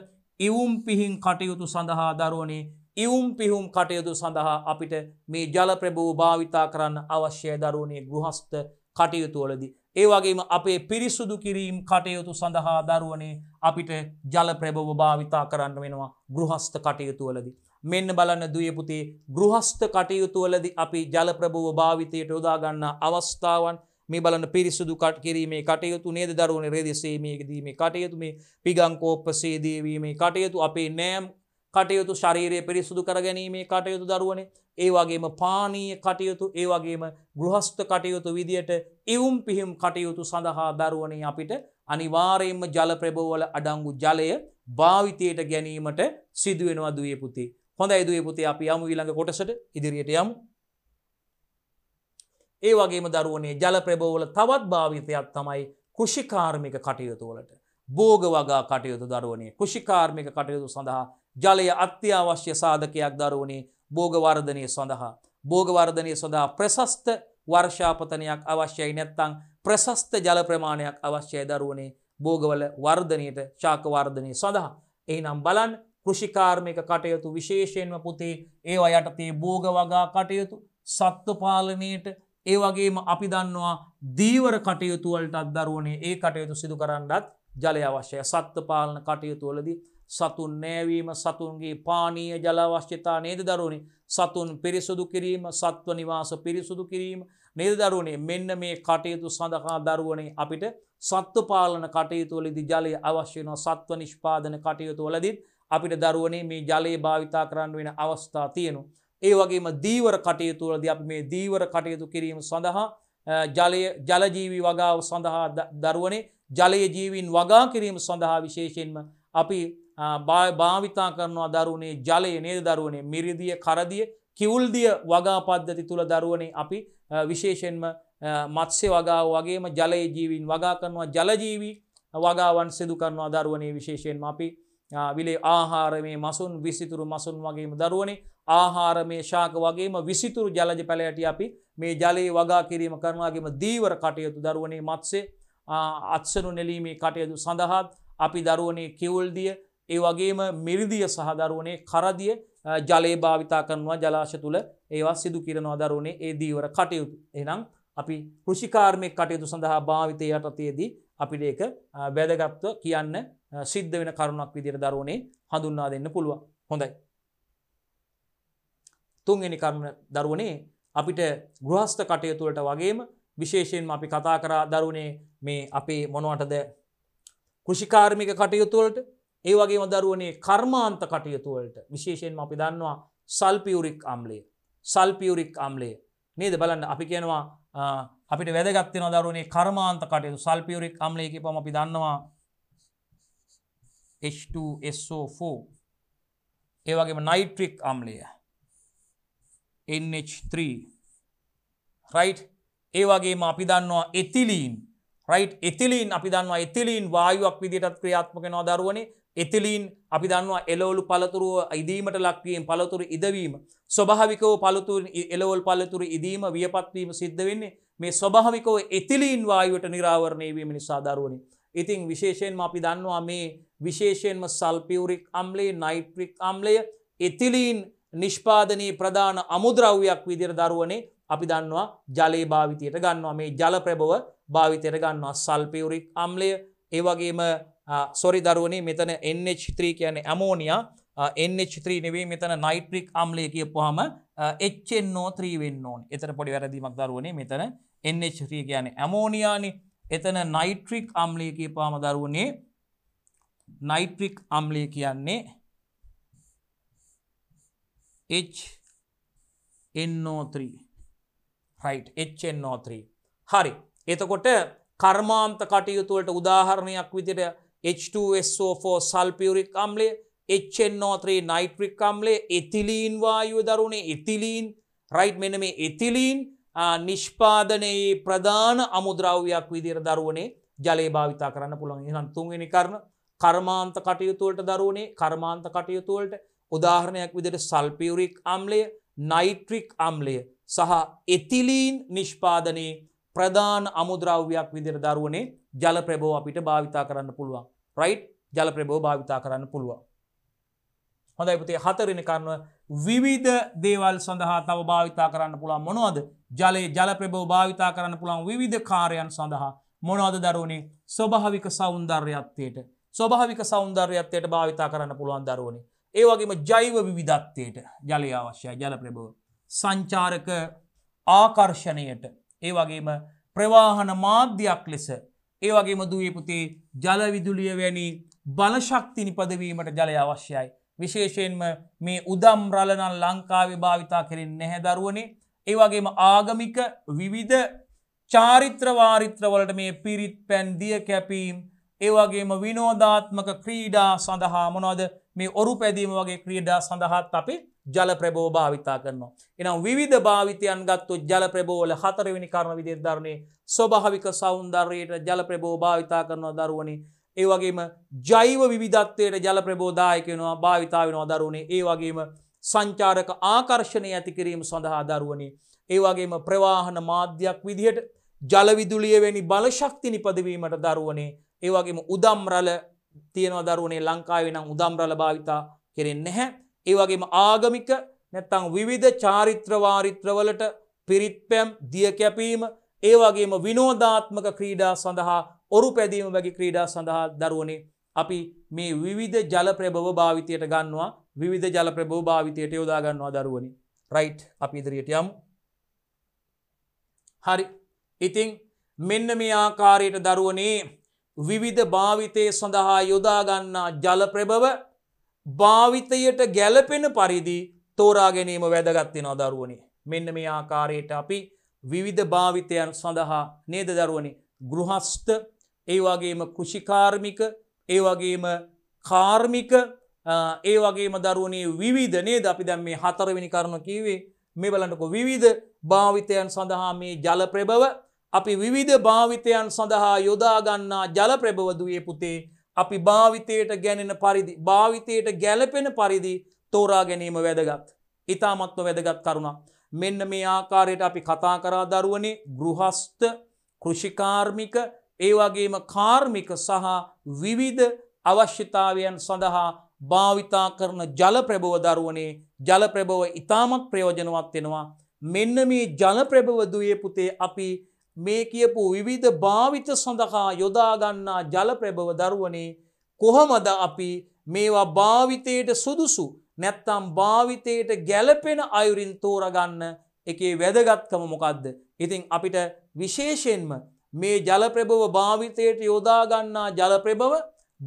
ඉවුම් පිහින් කටයුතු සඳහා දරුවනේ ඉවුම් පිහුම් කටයුතු සඳහා අපිට මේ ජලප්‍රබෝ භාවිතා කරන්න අවශ්‍යය දරුවනේ ගෘහස්ත කටයුතුවලදි. ඒවගේම අපේ පිරිසුදු කිරීම් කටයුතු සඳහා දරුවනේ අපිට ජලප්‍රබව භාවිතා කරන්න වෙනවා ගෘහස්ත කටයුතුවලදී. මෙන්න බලන්න දුයපුතේ ගෘහස්ත කටයුතුවලද අපි ජලප්‍රභූව භාවිතයට යොදාගන්න අවස්ථාවන් මේ බලන්න පිරිසුදු කට කිරීමේ කටයුතු නේද දරුවන රේදසේමයකදීම කටයුතු මේ පිගංකෝප්ප සේදීවීමේ කටයුතු අපේ නෑම් කටයුතු ශරීරය පිරිසුදු කරගැනීමේ කටයුතු දරුවනේ ඒවාගේම පානීය කටයුතු ඒවගේම ගෘහස්ත කටයුතු විදියට එවුම් පිහිම් කටයුතු සඳහා දරුවනේ අපිට අනිවාරයෙන්ම ජල ප්‍රබෝවල අඩංගු ජලය භාවිතයට ගැනීමට සිදුවෙනවා දුවපුති. හොඳ ඇදුවේ පුතේ අපි යමු ඊළඟ කොටසට ඉදිරියට යමු. ඒ වගේම දරුවනේ ජල ප්‍රබෝවල තවත් භාවිතයක් තමයි කෘෂිකාර්මික කටයුතු වලට. බෝග වගා කටයුතු දරුවනේ කෘෂිකාර්මික කටයුතු සඳහා ජලය අත්‍යවශ්‍ය සාධකයක් දරුවනේ බෝගවර්ධනය සඳහා. බෝගවර්ධනය සඳහා ප්‍රශස්ත වර්ෂාපතනයක් අවශ්‍යයි නැත්තං ප්‍රශස්ත ජල ප්‍රමාණයක් අවශ්‍යය දරුවනේ බෝගවල වර්ධනයට ශාකවර්ධනය සඳහා. එහිනම් බලන් කෘෂිකාර්මික කටයුතු විශේෂයෙන්ම පුතේ ඒ අයටතේ බෝග වගා කටයුතු සත්වපාලනයට ඒ වගේම අපි දන්නවා දීවර කටයුතුවලට අදරුවනේ ඒ කටයුතු සිදු කරන්නත් ජලය අවශ්‍යය සත්වපාලන කටයුතුවලදී සතුන් නෑවීම සතුන්ගේ පානීය ජලවශ්‍යතා නේද දරුණනි සතුන් පිරිසුදු කිරීම සත්ව නිවාස පිරිසුදු කිරීම නේද දරුණේ මෙන්න මේ කටයුතු සඳහා දරුවනේ අපිට සත්වපාලන කටයුතුවලදි ජලය අවශ්‍යන සත්ව නිෂ්පාදන කටයුතුවලදිත් අපිට දරුවනේ මේ ජලයේ භාවිතා කරන්න වෙන අවස්ථා තියෙනු. ඒ වගේම දීවර කටයුතුවලද අප මේ දීවර කටයුතු කිරීම සඳහා ජලජීවි වගාව සඳහා දරුවනේ ජලය ජීවින් වගා කිරීම සඳහා විශේෂයෙන්ම අපි භාවිතා කරනවා දරුණේ ජලය නේද දරුවනේ මිරිදිය කරදිය කිවුල්දිය වගා පද්ධති තුළ දරුවනේ අපි විශේෂෙන්ම මත්ස්‍ය වගාව වගේම ජලයේ ජීවින් වගා කරනවා ජලජීවී වගාවන් සිදු කරනවා දරුවනේ විශේෂයෙන්ම අපි විලේ ආහාරමේ මසුන් විසිතුරු මසුන් වගේම දරුවනේ ආහාරමේ ශාක වගේම විසිතුරු ජලජ පැලෑට අපි මේ ජලයේ වගා කිරීම කරනවාගේම දීවර කටයුතු දරුවනේ මත්සේ අත්සනු නෙලීමේ කටයුතු සඳහාත් අපි දරුවනේ කිවල්දිය ඒ වගේම මිරිදිය සහ දරුවනේ කරදිය ජලේ භාවිතා කරනවා ජලාශ තුළ ඒවා සිදු කිරනවා දරුවනේ ඒ දීවර කටයුතු එනම් අපි කෘෂිකාර්මය කටයුතු සඳහා භාවිතයට තියේදී අපිට ඒක වැදගත්ව කියන්න සිද්ධ වෙන කරුණක් විදියට දරුවනේ හඳුන්වා දෙන්න පුළුවන්. හොඳයි. තුන්වෙනි කරුණ දරුවනේ අපිට ගෘහස්ත කටයුතු වලට වගේම විශේෂයෙන්ම අපි කතා කරා දරුවනේ මේ අපේ මොනවටද කෘෂිකාර්මික කටයුතු වලට ඒ වගේම දරුවනේ කර්මාන්ත කටයුතු වලට විශේෂයෙන්ම අපි දන්නවා සල්පියුරික් අම්ලය. සල්පියුරික් අම්ලය. නේද බලන්න අපි කියනවා අපිට වැදගත් වෙනවා දරුවනේ කර්මාන්ත කටයුතු සල්පියුරික් අම්ලය කියපම අපි දන්නවා H2SO4 ඒවගේම නයිට්‍රික් අම්ලය NH3 රයිට් ඒවගේම අපි දන්නවා එතිලීන් රයිට් එතිලීන් අපි දන්නවා එතිලීන් වායුවක් විදිටත් ක්‍රියාත්මකෙනවා දරුවනේ එතිලීන් අපි දන්නවා එලවලු පළතුරුව ඉදීමට ලක්වීම පළතුරු ඉදවීම ස්වභාවිකව පළතුර එලවල් පළතුරු ඉදීම වියපත්වීම සිද්ධ වෙන්නේ මේ ස්වභාවිකව එතිලීන් වායුවට නිරාවරණය වීම නිසා දරුවනේ ඉතිං විශේෂයෙන්ම අපි දන්නවා මේ විශේෂයෙන්ම සල්පියවරික් අම්ලේ නයිට්‍රික් අම්ලය එතිලීන් නිෂ්පාදනී ප්‍රධාන අමුද්‍රව්යක් විදිර දරුවනේ අපි දන්නවා ජලේ භාවිතයට ගන්නවා මේ ජල ප්‍රබව භාවිතයට ගන්නවා සල්පියවරික් අම්ලය ඒවගේම සොරි දරුවනේ මෙතන NH3 කියන ඇමෝනියා NH3 නෙවේ මෙතන නයිට්‍රික් අම්ලය කියපුහම එච්චෙන්නෝ 3 වෙන්න ඕන එතර පොඩි වැරදිීමක් දරුවනේ මෙතන NH3 කියන ඇමෝනියානි එතන නයිට්‍රික් අම්ලය කියපාම දරුවනේ නයිට්‍රික් අම්ලය කියන්නේ HNO3 right HNO3 හරි එතකොට කර්මාන්ත කටයුතුවලට උදාහරණයක් විදිට H2SO4 සල්පියරික් අම්ලය HNO3 නයිට්‍රික් අම්ලේ එතිලීන් වායුව දරුණේ එතිලීන් රයිට් මෙන මේ එතිලීන් නිෂ්පාදනයේ ප්‍රධාන අමුද්‍රව්‍යයක් විදිර දරුවනේ ජලය භාවිතා කරන්න පුළන් හන් තුන්ගෙන කරන කර්මාන්ත කටයුතුවලට දරුවනේ කර්මාන්ත කටයුතුවලට උදාහරණයක් විදිට සල්පියවරික් අම්ලය නයිට්‍රික් අම්ලය සහ එතිලීන් නිෂ්පාදනයේ ප්‍රධාන අමුද්‍රව්‍යයක් විදිර දරුවනේ ජල ප්‍රබෝ අපිට භාවිතා කරන්න පුළුවන් රයිට් ජල ප්‍රබෝ භාවිතා කරන්න පුළුවන්. හොඳයි පුතේ හතරෙන කරන්න විවිධ දේවල් සඳහා තව භාවිතා කරන්න පුළන් මොනවද ජලයේ ජලප්‍රබෝ භාවිතා කරන්න පුළන් විධ කාරයන් සඳහා මොනවද දරුණේ ස්වභාවික සෞන්දර්යත්වයට ස්වභාවික සෞන්දර්යත්වයට භාවිතා කරන්න පුළුවන් දරුවනේ ඒ වගේම ජෛව විවිධත්වයට ජලය අවශ්‍ය ජලප්‍රබෝ සංචාරක ආකර්ෂණයට ඒ වගේම ප්‍රවාහන මාධ්‍යයක් ලෙස ඒ වගේම දුවපුතේ ජලවිදුලිය වැනි බලශක්තිනි පදවීමට ජලය අවශ්‍යයි විශේෂයෙන්ම මේ උදම් රලනන් ලංකාවේ භාවිතා කරෙන් නැහැ දරුවනේ ඒවගේම ආගමික විවිධ චාරිත්‍රවාරිත්‍රවලට මේ පිරිත් පැන් දිය කැපීම් ඒවගේම විනෝධාත්මක ක්‍රීඩා සඳහා මොනොද මේ ඔරු පැදීම වගේ ක්‍රීඩා සඳහාත් අපි ජල ප්‍රබෝ භාවිතා කරනවා. එනම් විධ භාවිතයන් ගත්තු ජල ප්‍රබෝල හතරවෙනි කරන විදිර ධරණය ස්වභාවික සෞන්දර්යට ජල ප්‍රබෝ භාවිතා කරනවා දරුවනේ ඒ වගේම ජෛව විධත්වයට ජල ප්‍රබෝධායකෙනවා භාවිතා වෙනවා දරුවනේ ඒ වගේම සංචාරක ආකර්ෂණය ඇතිකිරීම සඳහා දරුවනේ ඒ වගේම ප්‍රවාහන මාධ්‍යයක් විදිහට ජලවිදුලියවැනි බලශක්ති නිපදවීමට දරුවනේ ඒ වගේම උදම්රල තියෙනවා දරුවනේ ලංකාවෙනම් උදම්රල භාවිතා කෙරෙන් නැහැ ඒ වගේම ආගමික නැත්තං විවිධ චාරිත්‍රවාරිත්‍රවලට පිරිත්පැම් දියකැපීම ඒ වගේම විනෝධාත්මක ක්‍රීඩා සඳහා ඔරු පැදීම වගේ ක්‍රීඩා සඳහා දරුවනේ අපි මේ විවිධ ජල ප්‍රභව භාවිතයට ගන්නවා විවිධ ජල ප්‍රභව භාවිතයට යොදා ගන්නවා දරුවනි රයිට් අපි ඉදිරියට යමු හරි ඉතිං මෙන්න මේ ආකාරයට දරුවනේ විවිධ භාවිතය සඳහා යොදාගන්නා ජල ප්‍රභව භාවිතයට ගැලපෙන පරිදි තෝරා ගැනීම වැදගත්වෙනවා දරුවනි මෙන්න මේ ආකාරයට අපි විවිධ භාවිතයන් සඳහා නේද දරුවනි ගෘහස්ත ඒවාගේම කෘෂිකාර්මික ඒවගේම කාර්මික ඒ වගේම දරුවනේ විවිධ නේද අපි දැම් මේ හතරවෙනි කරුණ කීවේ මේ බලන්නකො විවිධ භාවිතයන් සඳහා මේ ජල ප්‍රභව අපි විවිධ භාවිතයන් සඳහා යොදාගන්නා ජල ප්‍රභවදුයේ පුතේ අපි භාවිතයට ගැනෙන පරිදි භාවිතයට ගැලපෙන පරිදි තෝරා ගැනීම වැදගත්. ඉතාමත්ව වැදගත් කරුණා. මෙන්න මේ ආකාරයට අපි කතා කරා දරුවනේ ගෘහස්ත කෘෂිකාර්මික ඒ වගේම කාර්මික සහ විවිධ අවශ්‍යතාවයන් සඳහා භාවිතා කරන ජල ප්‍රභව දරුවනේ ජල ප්‍රභව ඉතාමත් ප්‍රයෝජනවත් වෙනවා මෙන්න මේ ජල ප්‍රභව දුවේ පුතේ අපි මේ කියපු විවිධ භාවිත සඳහා යොදාගන්නා ජල ප්‍රභව දරුවනේ කොහොමද අපි මේවා භාවිතයට සුදුසු නැත්තම් භාවිතයට ගැලපෙන අයුරින් තෝරගන්න එකේ වැදගත්කම මොකක්ද ඉතින් අපිට විශේෂයෙන්ම මේ ජලප්‍රභව භාවිතයට යොදාගන්නා ජලප්‍රභව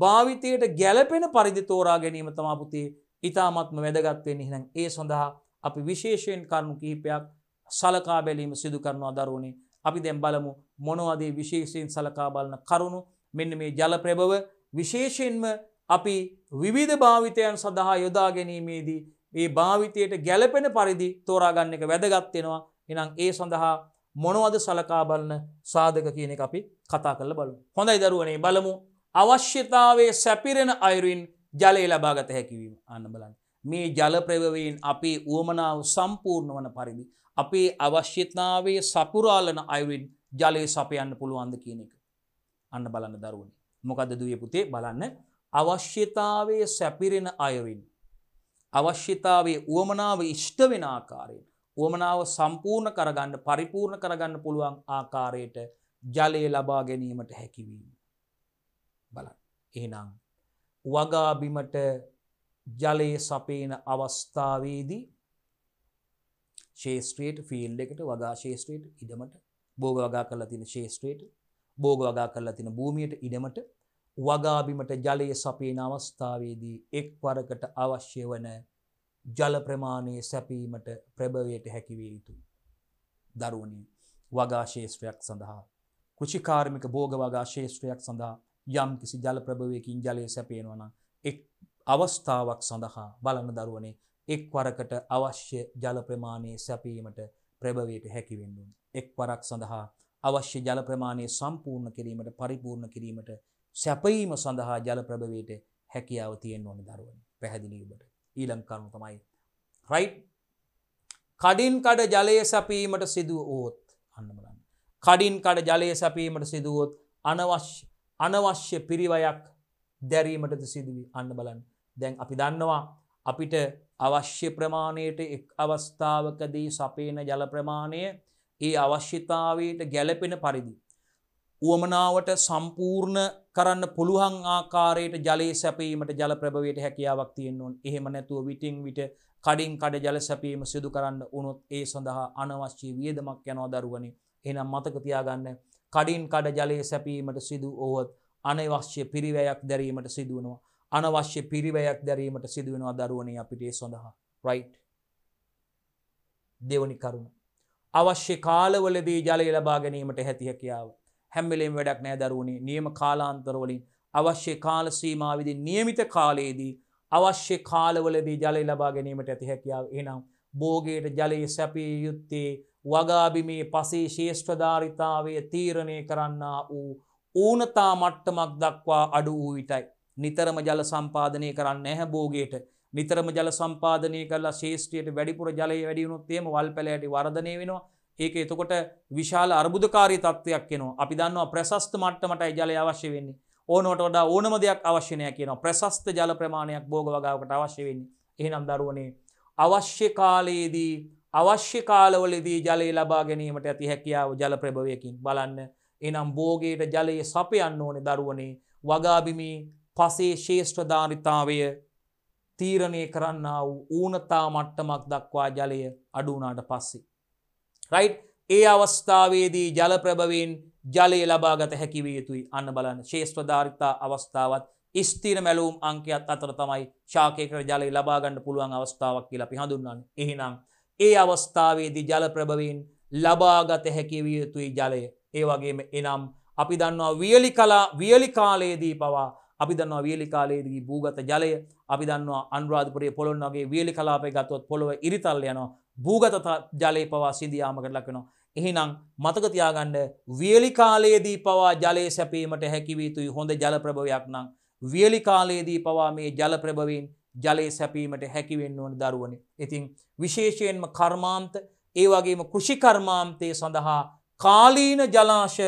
භාවිතයට ගැලපෙන පරිදි තෝරා ගැනීම තමාපුතේ ඉතාමත්ම වැදගත්වෙන් හිනම් ඒ සඳහා අපි විශේෂයෙන් කරුණු කිහිපයක් සලකා බැලීම සිදු කරනවා දරුණේ අපි දැම් බලමු මොනවදේ විශේෂයෙන් සලකා බලන කරුණු මෙන්න මේ ජලප්‍රභව විශේෂයෙන්ම අපි විවිධ භාවිතයන් සඳහා යොදා ගැනීමේදී ඒ භාවිතයට ගැලපෙන පරිදි තෝරාගන්න එක වැදගත්වෙනවා එනම් ඒ සඳහා මොනවද සලකා බලන්න සාධක කියන එක අපි කතා කරල බලු. හොඳයි දරුවනේ බලමු අවශ්‍යතාවේ සැපිරෙන අයුරින් ජලය ලබාගත හැකිවීම අන්න බලන්න. මේ ජලප්‍රවවීන් අපේ ුවමනාව සම්පූර්ණ වන පරිදි. අපේ අවශ්‍යතාවේ සපුරාලන අයුරින් ජලය සපයන්න පුළුවන්ද කියන එක. අන්න බලන්න දරුවන. මොකද දිය පුතේ බලන්න අවශ්‍යතාවේ සැපිරෙන අයුරින්. අවශ්‍යතාවේ වුවමනාව ඉෂ්ට වෙන ආකාරයෙන් වුවමනාව සම්පූර්ණ කරගන්න පරිපූර්ණ කරගන්න පුළුවන් ආකාරයට ජලය ලබා ගැනීමට හැකිවීම. බල එනම් වගාබිමට ජලය සපේන අවස්ථාවේදී ශේෂත්‍රයට ෆිල් එකට වගා ශේෂත්‍රයට ඉඩමට බෝග වගා කරලා තින ශේෂත්‍රයට බෝග වගා කරලා තින භූමියට ඉඩමට වගාබිමට ජලය සපේන අවස්ථාවේදී එක් වරකට අවශ්‍ය වන ජල ප්‍රමාණය සැපීමට ප්‍රභවයට හැකිවේ යුතු. දරුවනි වගා ශේෂත්‍රයක් සඳහා. කෘෂිකාර්මික බෝග වගා ශේෂත්‍රයක් සඳහා යම් කිසි ජල ප්‍රභවයකින් ජලය සැපේෙනවන එක් අවස්ථාවක් සඳහා බලන දරුවනේ එක් වරකට අවශ්‍ය ජල ප්‍රමාණයේ සැපීමට ප්‍රභවයට හැකිවෙන්නුන්. එක් වරක් සඳහා අවශ්‍ය ජල ප්‍රමාණය සම්පූර්ණ කිරීමට පරිපූර්ණ කිරීමට සැපීම සඳහා ජල ප්‍රභවයට හැකියාව තියෙන් ඕන දරුවන පැහැදිලීමට. ඊළංකරුණු තමයි. රයි් කඩින්කඩ ජලය සැපීමට සිදුව ඕත් අන්නමලන්න. කඩින්කඩ ජලය සැපීමට සිදුවෝත් අනවශ්‍ය අනවශ්‍ය පිරිවයක් දැරීමටද සිදුවී අන්න බලන් දැන් අපි දන්නවා අපිට අවශ්‍ය ප්‍රමාණයට එක් අවස්ථාවකදී සපේන ජල ප්‍රමාණය ඒ අවශ්‍යතාවයට ගැලපෙන පරිදි වුවමනාවට සම්පූර්ණ කරන්න පුළුවන් ආකාරයට ජලයේ සැපීමට ජල ප්‍රභවයට හැකියාවක් තියෙන්වුන් එහෙම නැතුව විටිං විට කඩින් කඩ ජල සැපීම සිදු කරන්න උනොත් ඒ සඳහා අනවශ්‍ය වියදමක් යනවා දරුවනි එනම් මතක තියාගන්න කඩින් කඩ ජලයේ සැපීමට සිදු ඕවත් අනවශ්‍ය පිරිවැයක් දැරීමට සිදුවනවා අනවශ්‍ය පිරිවැයක් දැරීමට සිදුවෙනවා දරුවනේ අපිට ඒ සඳහා රයිට් දෙවනි කරුණ අවශ්‍ය කාලවලදී ජලය ලබා ගැනීමට හැති හැකියාව හැම්වෙලේම් වැඩක් නෑ දරුවනේ නියම කාලාන්තරවලින් අවශ්‍ය කාල සීමාවිදි නියමිත කාලයේදී අවශ්‍ය කාලවලදී ජලය ලබා ගැනීමට ඇති හැකියාව එනම් බෝගයට ජලයේ සැපිය යුත්තේ වගාබිමේ පසේ ශේෂ්ඨධාරිතාවය තීරණය කරන්න වූ ඌනතා මට්ටමක් දක්වා අඩු වූ විටයි. නිතරම ජල සම්පාධනය කරන්න ඇහැ බෝගයට නිතරම ජල සම්පාධනය කරලා ශේෂත්‍රයට වැඩිපුර ජලය වැඩියුණුත්තේම වල් පැලෑටි වර්ධනය වෙනවා ඒක එතකොට විශාල අර්බුදකාරී තත්ත්වයක් එනවා. අපි දන්නවා ප්‍රශස්ත මට්ටමටයි ජලය අවශ්‍ය වෙන්නේ. ඕනවට වඩා ඕනම දෙයක් අවශ්‍ය නැහැ කියනවා. ප්‍රශස්ත ජල ප්‍රමාණයක් භෝග වගාවකට අවශ්‍ය වෙන්නේ. එහෙනම් දරුවනේ අවශ්‍ය කාලයේදී අවශ්‍ය කාලවලදී ජලය ලබා ගැනීමට ඇති හැකියාව ජල ප්‍රභවයකින් බලන්න. එනම් භෝගයට ජලයේ සපයන්න ඕනේ දරුවනේ. වගාබිමේ පසේ ශේෂ්ඨ ධාරිතාවය තීරණය කරන්නා වූ ඌනතා මට්ටමක් දක්වා ජලය අඩු වුණාට පස්සේ රයිට් ඒ අවස්ථාවේදී ජලප්‍රභවීන් ජලය ලබාගත හැකිවේ යුතුයි අන්න බලන්න ශේෂ්‍රධාරිතා අවස්ථාවත් ස්තීර මැලූම් අංකයක්ත් අතර තමයි ශාකයකර ජලය ලබාගන්න පුළුවන් අවස්ථාවක් කියලා පිහඳුන්නන් එහිනම් ඒ අවස්ථාවේදී ජලප්‍රභවීන් ලබාගත හැකිවිය යුතුයි ජලය ඒ වගේම එනම් අපි දන්නවා වියලි කලා වියලි කාලයේදී පවා අපි දන්නවා වියලි කාලයේදී භූගත ජලය අපි දන්නවා අන්රාධපුරය පොළොන් වගේ වියලි කලාපය ගත්තුවත් පොළොව ඉරිතල්යනවා භූගත ජලය පවා සිදියාමකට ලක්වෙනවා. එහිනම් මතකතියාගණ්ඩ වියලිකාලයේදී පවා ජලය සැපීමට හැකිවීතුයි හොඳ ජලප්‍රභවයක් නම්. වියලිකාලයේදී පවා මේ ජලප්‍රභවීන් ජලය සැපීමට හැකිවෙන්න ඕන දරුවන. ඉතිං විශේෂයෙන්ම කර්මාන්ත ඒ වගේම කෘෂිකර්මාන්තය සඳහා කාලීන ජලාශ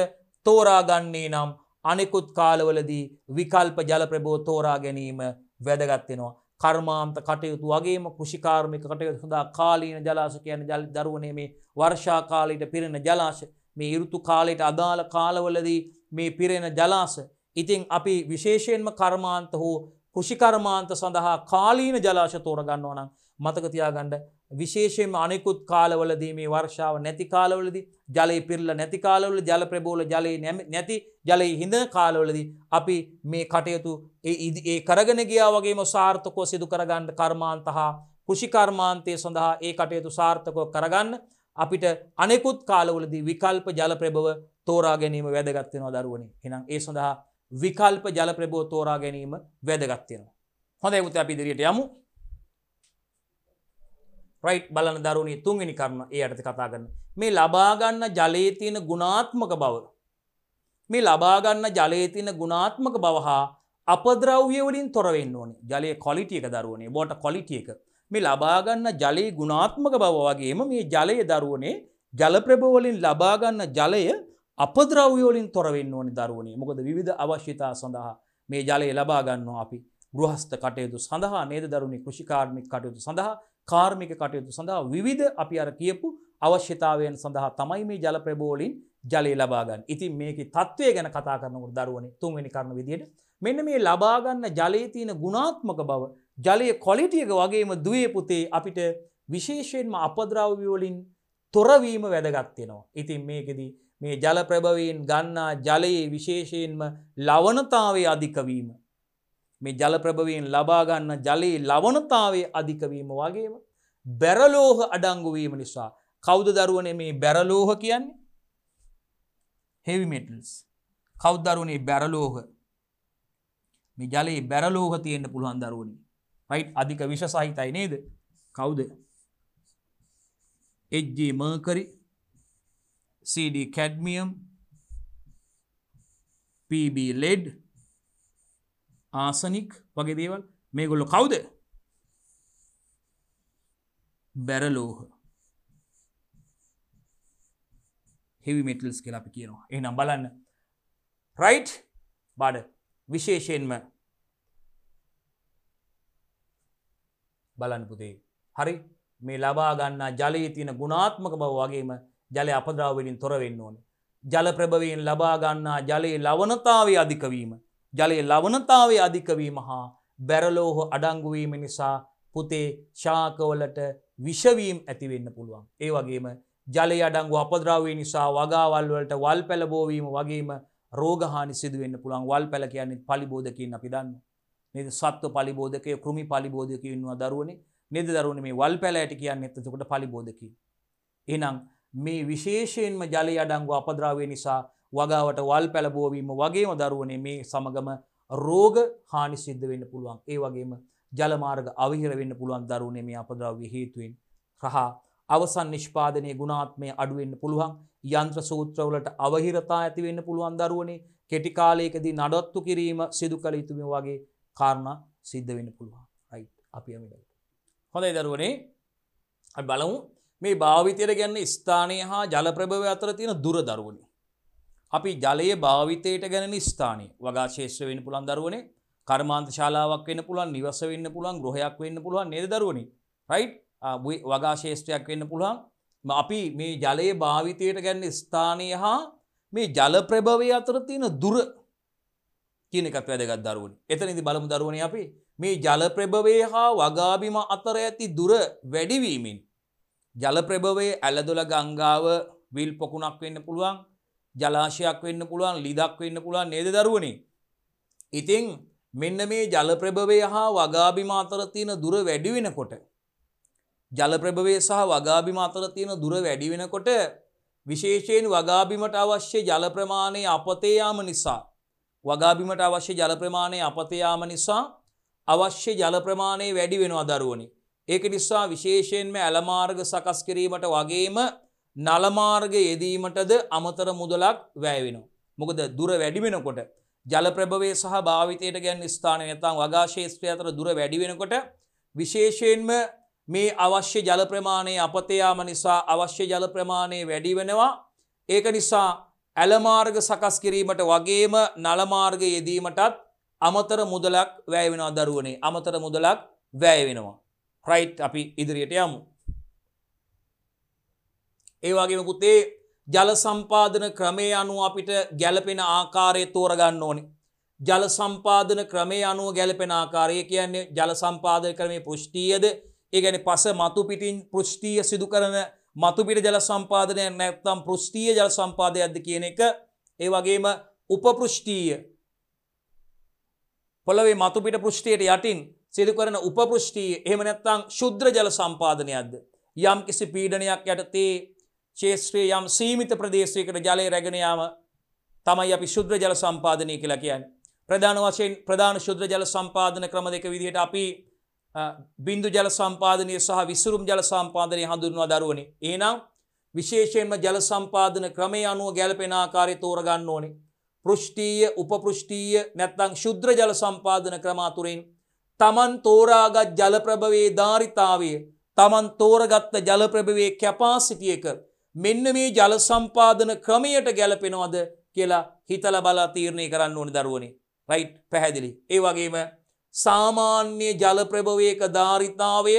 තෝරාගන්නේ නම් අනෙකුත් කාලවලදී විකල්ප ජලප්‍රබෝ තෝරා ගැනීම වැදගත්වෙනවා. කර්මාන්ත කටයුතු වගේම කෘෂිකාර්මික කටයුතු සඳහා කාලීන ජලාශ කියන ජල දරුවනේ මේ වර්ෂා කාලයට පිරෙන ජලාශ මේ ඍතු කාලයට අදාළ කාලවලදී මේ පිරෙන ජලාශ ඉතින් අපි විශේෂයෙන්ම කර්මාන්ත හෝ කෘෂිකර්මාන්ත සඳහා කාලීන ජලාශ තෝරගන්නවා නම් මතකතියාගණ්ඩ විශේෂයෙන් අනෙකුත් කාලවලදී මේ වර්ෂාව නැති කාලවලදී ජලය පිරල නැති කාලවල ජල ප්‍රබෝල ජලය නැති ජලය හිඳ කාලවලදී අපි මේ කටයුතු ඒ කරගෙන ගියා වගේම සාර්ථකෝ සිදු කරගන්න කර්මාන්ත හා කෘෂිකර්මාන්තය සඳහා ඒ කටයුතු සාර්ථකෝ කරගන්න අපිට අනෙකුත් කාලවලදී විකල්ප ජල ප්‍රබව තෝරා ගැනීම වැදගත්වෙනවා දරුවනි එනම් ඒ සඳහා විකල්ප ජල ප්‍රබෝ තෝරා ගැනීම වැදගත්වෙනවා. හොඳ ඇකුත අපි දිරියට යමු රයිට් බලන දරුණේ තුන්වෙනි කරුණ ඒ අයටත කතා කරන මේ ලබාගන්න ජලයේ තියෙන ගුණාත්මක බව මේ ලබාගන්න ජලයේ තියෙන ගුණාත්මක බව හා අපද්‍රව්‍ය වලින් තොර වෙන්න ඕනේ ජලයේ ක්වලිටි එක දරුවනේ බෝට ක්වලිටි එක මේ ලබාගන්න ජලයේ ගුණාත්මක බව වගේම මේ ජලයේ දරුවනේ ජල ප්‍රභව වලින් ලබාගන්න ජලය අපද්‍රව්‍ය වලින් තොර වෙන්න ඕනේ දරුවනේ මොකද විවිධ අවශ්‍යතා සඳහා මේ ජලය ලබා ගන්නවා අපි ගෘහස්ත කටයුතු සඳහා නේද දරුණේ කෘෂිකාර්මික කටයුතු සඳහා කාර්මික කටයුතු සඳහා විවිධ අපි අර කියපු අවශ්‍යතාවයන් සඳහා තමයි මේ ජල ප්‍රබෝලින් ජලය ලබාගන්න ඉතින් මේක තත්ත්වය ගැන කතා කරනකට දරුවනේ තුන්වෙනි කරන විදියට මෙන්න මේ ලබාගන්න ජලයතියන ගුණාත්මක බව ජලය කොලිටියක වගේම දුවේ පුතේ අපිට විශේෂයෙන්ම අපද්‍රව්‍යවලින් තොරවීම වැදගත්වෙනවා. ඉතින් මේකෙදී මේ ජල ප්‍රභවයෙන් ගන්නා ජලයේ විශේෂයෙන්ම ලවනතාවේ අධිකවීම මේ ජලප්‍රභවයෙන් ලබාගන්න ජලයේ ලවනතාවේ අධිකවීම වගේම බැරලෝහ අඩංගුවීම නිසා කෞද දරුවන මේ බැරලෝහ කියන්නේ හෙවිමටල්ස් කෞද්දරුණේ බැරලෝහ මේ ජලයේ බැරලෝහ තියෙන්න්න පුළුවන් දරුවනි රයි් අධික විශ සහිතයි නේද කවුද HG mercury CD cadmium PB lead arsenic වගේ දේවල් මේ ගොල්ලො කවුද බැරලෝහ හෙවිමටල්ස් කියලා අපි කියනවා එනම් බලන්න රයිට් බඩ විශේෂයෙන්ම බලන්න පුතේ හරි මේ ලබා ගන්නා ජලයේ තියෙන ගුණාත්මක බව වගේම ජලය අපද්‍රාවලින් තොරවෙන්න ඕන ජල ප්‍රභවයෙන් ලබා ගන්නා ජලයේ ලවනතාවේ අධිකවීම ජලය ලවනතාවේ අධිකවීම හා බැරලෝහ අඩංගුවීම නිසා පුතේ ශාකවලට විෂවීම් ඇතිවෙන්න පුළුවන්. ඒ වගේම ජලය අඩංගු අපද්‍රාවේ නිසා වගාවල්වලට වල් පැලබෝවීම වගේම රෝගහානි සිදුවෙන්න පුළන් වල් පැල කියන්නේ පලිබෝධකින් අපි දන්න. නිද සත්ව පලිබෝධකය කෘමි පලිබෝධකයන්වා දරුවන නිද දරුණ මේ වල් පැලෑට කියන්න එතකොට පලිබෝධකි. එනම් මේ විශේෂයෙන්ම ජලය අඩංගු අපද්‍රාවේ නිසා වගාවට වල් පැලබෝවීම වගේම දරුවනේ මේ සමගම රෝග හානි සිද්ධ වෙන්න පුළුවන් ඒ වගේම ජලමාර්ග අවිහිර වෙන්න පුළුවන් දරුවනේ මේ අපද්‍රව්‍ය හේතුවෙන් සහ අවසන් නිෂ්පාදනයේ ගුණාත්මය අඩු වෙන්න පුළුවන් යන්ත්‍ර සූත්‍රවලට අවහිරතා ඇති වෙන්න පුළුවන් දරුවනේ කෙටි කාලයකදී නඩත්තු කිරීම සිදු කළ යුතු මේ වගේ කාරණා සිද්ධ වෙන්න පුළුවන් රයිට් අපි යමු හොඳයි දරුවනේ අපි බලමු මේ භාවිතයට ගන්න ස්ථානය හා ජල ප්‍රභවය අතර තියෙන දුර දරුවනේ අපි ජලය භාවිතයට ගැන ස්ථානය වගා ශේෂ වෙන පුළන් දරුවනේ කර්මාන්ත ශාලාවක් වෙන පුළන් නිවස වෙන්න පුළන් ග්‍රහයක් වෙන්න පුළුවන් නිර දරුවනි රයි් වගා ශේෂත්‍රයක් වෙන්න පුළන් අපි මේ ජලය භාවිතයට ගැන්න ස්ථානය හා මේ ජල ප්‍රභවය අතර තියෙන දුර කියන එකත් වැදගත් දරුවන් එතනදි බලමු දරුවන අපි මේ ජල ප්‍රභවය හා වගාබිම අතර ඇති දුර වැඩිවීමින් ජල ප්‍රභවය ඇලදොල ගංගාව විල් පොකුණක් වෙන්න පුළුවන් ජලාශයක් වෙන්න පුළුවන් ලිදක් වෙන්න පුළුවන් නේද දරුවනි. ඉතිං මෙන්න මේ ජලප්‍රභවය හා වගාබිම අතර තියෙන දුර වැඩි වෙනකොට ජලප්‍රභවය සහ වගාබිම අතර තියෙන දුර වැඩි වෙනකොට විශේෂයෙන් වගාබිමට අවශ්‍ය ජල ප්‍රමාණය අපතේ යාම නිසා වගාබිමට අවශ්‍ය ජල ප්‍රමාණය අපතේ යාම නිසා අවශ්‍ය ජල ප්‍රමාණය වැඩි වෙනවා දරුවනි. ඒක නිසා විශේෂයෙන්ම ඇලමාර්ග සකස් කිරීමට වගේම නලමාර්ග යෙදීමටද අමතර මුදලක් වැෑවෙනවා. මොකද දුර වැඩිවෙනකොට ජලප්‍රභවේ සහ භාවිතයට ගැන් ස්ථාන නැතම් වගාශේෂත්‍රය අතර දුර වැඩිවෙනකොට විශේෂයෙන්ම මේ අවශ්‍ය ජලප්‍රමාණයේ අපතයාම නිසා අවශ්‍ය ජලප්‍රමාණය වැඩි වෙනවා ඒක නිසා ඇලමාර්ග සකස් කිරීමට වගේම නලමාර්ග යෙදීමටත් අමතර මුදලක් වැෑවෙනවා දරුවනේ අමතර මුදලක් වැෑ වෙනවා. රයිට් අපි ඉදිරියට යමු. ඒවාගේම පුතේ ජල සම්පාදන ක්‍රමය අනුව අපිට ගැලපෙන ආකාරය තෝරගන්න ඕනි. ජල සම්පාදන ක්‍රමය අනුව ගැලපෙන ආකාරය කියන්නේ ජල සම්පාදන ක්‍රමේ පෘෂ්ටියද ඒගැන පස මතු පිටින් පෘෂ්ටිය සිදු කරන මතුපිට ජල සම්පාදනය නැත්තම් පෘෂ්ටිය ජල සම්පාදයක්ද කියන එක ඒ වගේම උපපෘෂ්ටිය පොළවේ මතුපිට පෘෂ්ටියට යටින් සිදු කරන උපපෘෂ්ටිය එහෙම නැත්තං ශුද්‍ර ජල සම්පාදනයක්ද යම් කිසි පීඩනයක් යටතේ චේත්‍රයේ යම් සීමිත ප්‍රදේශයකට ජලය රැගෙනයාම තමයි අපි ශුද්‍ර ජල සම්පාධනය කියලා කියන්. ප්‍රධාන වශයෙන් ප්‍රධාන ශුද්‍ර ජල සම්පාධන ක්‍රම දෙක විදිහට අපි බින්දු ජල සම්පාධනය සහ විසුරුම් ජල සම්පාධනය හඳුන්වා දරුවනි. ඒනම් විශේෂයෙන්ම ජල සම්පාධන ක්‍රමය අනුව ගැලපෙන ආකාරය තෝරගන්න ඕනේ. පෘෂ්ටීය උපපෘෂ්ටීය නැත්තං ශුද්‍ර ජල සම්පාධන ක්‍රමාතුරින් තමන් තෝරාගත් ජලප්‍රභවේ ධාරිතාවය තමන් තෝරගත්ත ජලප්‍රභවේ කැපාසිටියක මෙන්න මේ ජල සම්පාදන ක්‍රමයට ගැලපෙනවද කියලා හිතල බලා තීරණය කරන්න ඕනි දරුවනේ. රයිට් පැහැදිලි. ඒ වගේම සාමාන්‍ය ජල ප්‍රභවයක ධාරිතාවය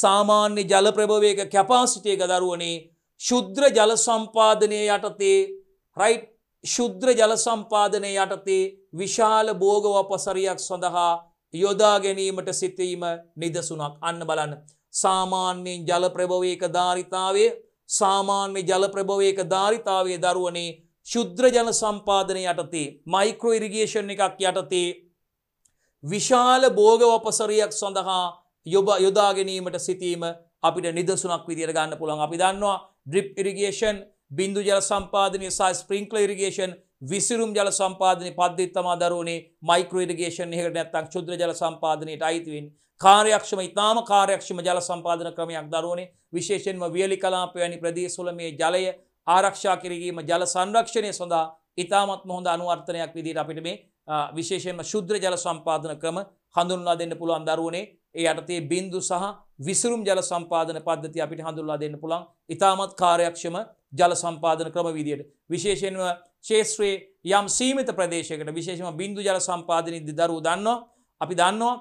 සාමාන්‍ය ජල ප්‍රභවයක කැපාසිටි එක දරුවනේ ශුද්‍ර ජල සම්පාදනය යටතේ රයිට් ශුද්‍ර ජල සම්පාදනය යටතේ විශාල භෝග වපසරියක් සඳහා යොදා ගැනීමට සිතීම නිදසුනක් අන්න බලන්න සාමාන්‍යයෙන් ජල ප්‍රභවයක ධාරිතාවේ සාමාන්‍ය ජල ප්‍රභවයක ධාරිතාවයේ දරුවනේ ශුද්‍ර ජල සම්පාදනය යටතේ මයික්‍රෝ ඉරිගේෂන් එකක් යටතේ විශාල භෝග වපසරයක් සඳහා යොබ යොදා ගැනීමට සිටීම අපිට නිදසුනක් විදියට ගන්න පුළුවන්. අපි දන්නවා ඩ්‍රිප් ඉරිගේෂන්, බිඳු ජල සම්පාදනය සහ ස්ප්‍රින්ක්ලර් ඉරිගේෂන් විසිරුම් ජල සම්පාදනය පද්ධතිත් තමා දරුවනේ මයික්‍රෝ ඉරිගේෂන් එකට නැත්තම් ක්ෂුද්‍ර ජල සම්පාදනයට අයිති වෙන්නේ. කාර්යක්ෂම ඉතාම කාර්යක්ෂම ජල සම්පාදන ක්‍රමයක් දරුවනේ විශේෂෙන්ම වියලි කලාපයනි ප්‍රදේශවල මේ ජලය ආරක්ෂා කිරීම ජල සංරක්ෂණය සඳහා ඉතාමත් මොහොඳ අනුවර්තනයක් විදිහට අපිට මේ විශේෂයෙන්ම ශුද්‍ර ජල සම්පාදන ක්‍රම හඳුන්වා දෙන්න පුළුවන් දරුවනේ ඒ යටතේ බින්දු සහ විසිරුම් ජල සම්පාදන පද්ධතිය අපිට හඳුන්වා දෙන්න පුළුවන් ඉතාමත් කාර්යක්ෂම ජල සම්පාදන ක්‍රම විදියට විශේෂයෙන්ම ශේෂත්‍රයේ යම් සීමිත ප්‍රදේශයකට විශේෂම බින්දු ජල සම්පාදනයේදී දරුවෝ දන්නවා අපි දන්නවා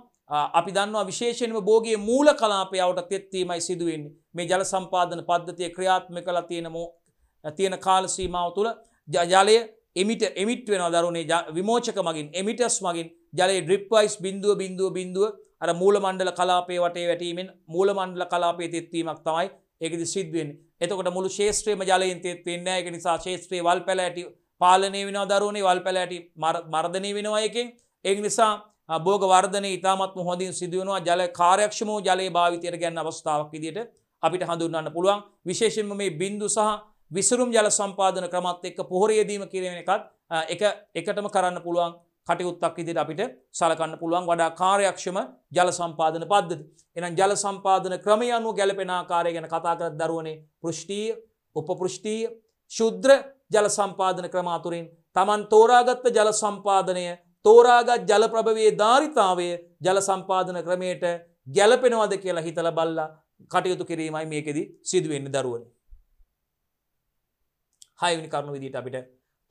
අපි දන්නවා විශේෂයෙන්ම බෝගේ මූල කලාපයාවට තෙත්වීමයි සිදුවෙන් මේ ජල සම්පාධන පද්ධතිය ක්‍රියාත්ම කළ තියෙනමෝ තියෙන කාලසීමාව තුළ ජලය එමිට එමිට් වෙන දරුණේ විමෝචක මගින් එමිටස් මගින් ජලයේ ඩ්‍රිප්වයිස් බිඳුව බිඳුව බිඳුව අර මූලමණ්ඩල කලාපේ වටේ වැටීමෙන් මූලමණ්ඩල කලාපේ තෙත්වීමක් තමයි ඒකදි සිද්ධවෙන්නේ. එතකොට මුළු ශේෂත්‍රයේම ජලයෙන් තෙත් වෙන්නේ නැහැ. ඒක නිසා ශේෂත්‍රයේ වල් පැලෑටි පාලනය වෙනවා දරුවනේ වල් පැලෑටි මර්ධනය වෙනවා එකෙන්. ඒ නිසා බෝග වර්ධනය ඉතාමත්ම හොඳින් සිදුවනවා ජල කාරයක්ක්ෂම ජලය භාවිතයට ගැන්න අවස්ථාවක් ඉදිට අපිට හඳුන්නන්න පුළුවන් විශේෂෙන්ම මේ බින්දු සහ විසරුම් ජල සම්පාධන ක්‍රමත් එක්ක පොහොරයදීම කිරීම එකත් එක එකටම කරන්න පුළුවන් කටයුත්තක් ඉදිට අපිට සලකන්න පුළුවන් වඩා කාරයක්ක්ෂම ජල සම්පාධන පද්ධති. එනම් ජල සම්පාධන ක්‍රමය අනුව ගැලපෙනආකාරය ගැන කතා කර දරුවනේ පෘෂ්ටීය උපපෘෂ්ටීය ශුද්‍ර ජල සම්පාධන ක්‍රමාතුරින් තමන් තෝරාගත්ත ජල සම්පාධනය තෝරාගත් ජලප්‍රභවේ ධාරිතාවය ජල සම්පාදන ක්‍රමයට ගැලපෙනවද කියලා හිතල බල්ලා කටයුතු කිරීමයි මේකෙදි සිදුවෙන්න දරුවන. හයවිනි කරුණු විදිට අපිට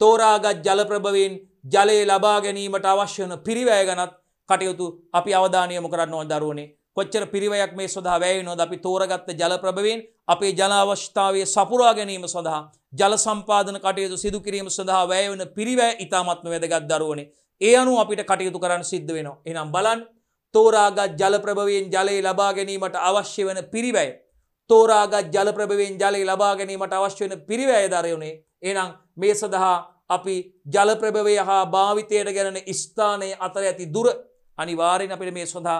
තෝරාගත් ජලප්‍රභවෙන් ජලය ලබා ගැනීමට අවශ්‍යන පිරිවැය ගනත් කටයුතු අපි අවධානයම කරන්න ඕන දරුවනේ කොච්චර පිරිවයක් මේ සඳහා වැෑයනොද අපි තෝරගත්ත ජලප්‍රභවෙන් අපේ ජලාවශ්ථාවය සපුරා ගැනීම සඳහා ජල සම්පාදන කටයුතු සිදුකිරීම සඳහා වැෑවන පිරිවෑ ඉතාමත්ම වැදගත් දරුවනේ ඒ අනු අපිට කටයුතු කරන්න සිද්ධ වෙනවා. එනම් බලන් තෝරාගත් ජලප්‍රභවයෙන් ජලයේ ලබා ගැනීමට අවශ්‍ය වන පිරිවැය. තෝරාගත් ජලප්‍රභවයෙන් ජලය ලබා ගැනීමට අවශ්‍ය වන පිරිවැය දරයුණේ එනම් මේ සඳහා අපි ජලප්‍රභවය හා භාවිතයට ගැන ස්ථානය අතර ඇති දුර අනිවාරෙන් අපිට මේ සොඳහා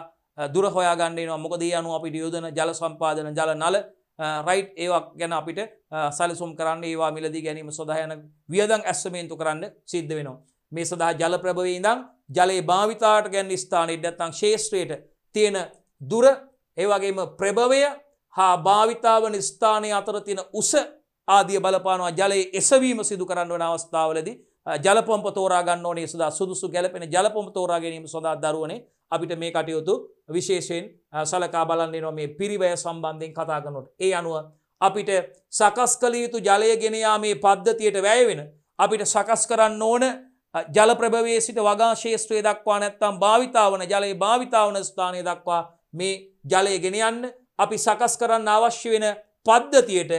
දුර හොයාගන්නේවා මොකද අනු අපිට යෝධන ජල සම්පාදන ජල නල රයිට් ඒවක් ගැන අපිට සැලසුම් කරන්න ඒවා මිලදී ගැනීම සොඳහයන වියදං ඇස්සමේන්තු කරන්න සිද්ධ වෙනවා. මේ සඳහා ජල ප්‍රභවේ ඉඳං ජලයේ භාවිතාට ගැන් ස්ථානයට නැත්තං ශේෂත්‍රයට තියෙන දුර ඒවගේම ප්‍රභවය හා භාවිතාවන ස්ථානය අතර තියෙන උස ආදිය බලපානවා ජලයේ එසවීම සිදු කරන්න වන අවස්ථාවලද ජලපොම්ප තෝරාගන්න ඕනේ සදා සුදුසු ගැලපෙන ජලපොම්ප තෝරා ගැනීම සොදා දරුවනේ අපිට මේ කටයුතු විශේෂයෙන් සලකා බලන්නේ නො මේ පිරිවය සම්බන්ධයෙන් කතා කරනොට ඒ අනුව අපිට සකස් කළ යුතු ජලය ගෙනයා මේ පද්ධතියට වැයවෙන අපිට සකස් කරන්න ඕන ජලප්‍රභවයේ සිට වගා ශේෂත්‍රය දක්වා නැත්තම් භාවිතාවන ජලයේ භාවිතාවන ස්ථානය දක්වා මේ ජලය ගෙන යන්න අපි සකස් කරන්න අවශ්‍ය වෙන පද්ධතියට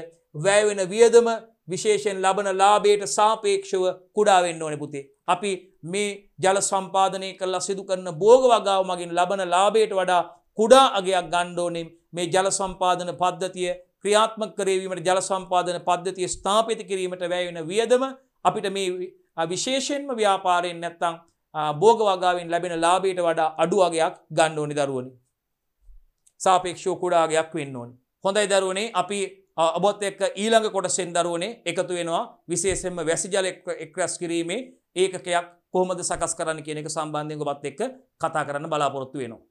වැෑවෙන වියදම විශේෂෙන් ලබන ලාබේට සාපේක්ෂව කුඩාවෙන්න ඕන පුතේ. අපි මේ ජල සම්පාධනය කරලා සිදු කරන බෝග වගාව මගින් ලබන ලාබේට වඩා කුඩා අගයක් ගණ්ඩෝනම් මේ ජල සම්පාධන පද්ධතිය ක්‍රියාත්මක කරේවීමට ජල සම්පාධන පද්ධතිය ස්ථාපිත කිරීමට වැෑවෙන වියදම අපිට මේ විශේෂයෙන්ම ව්‍යාපාරයෙන් නැත්තං බෝග වගාවෙන් ලැබෙන ලාබයට වඩා අඩුවගයක් ගන්න ඕනි දරුවනි. සාපේක්ෂෝ කුඩාගයක් වෙන්න ඕනි. හොඳයි දරුවනේ අපි ඔබොත් එක්ක ඊළඟ කොටසෙන් දරුවනේ එකතු වෙනවා විශේෂයෙන්ම වැසිජල එක්රැස් කිරීමේ ඒකකයක් කොහොමද සකස් කරන්න කියන එක සම්බන්ධයෙන් ඔබත් එක්ක කතා කරන්න බලාපොරොත්තු වෙනවා.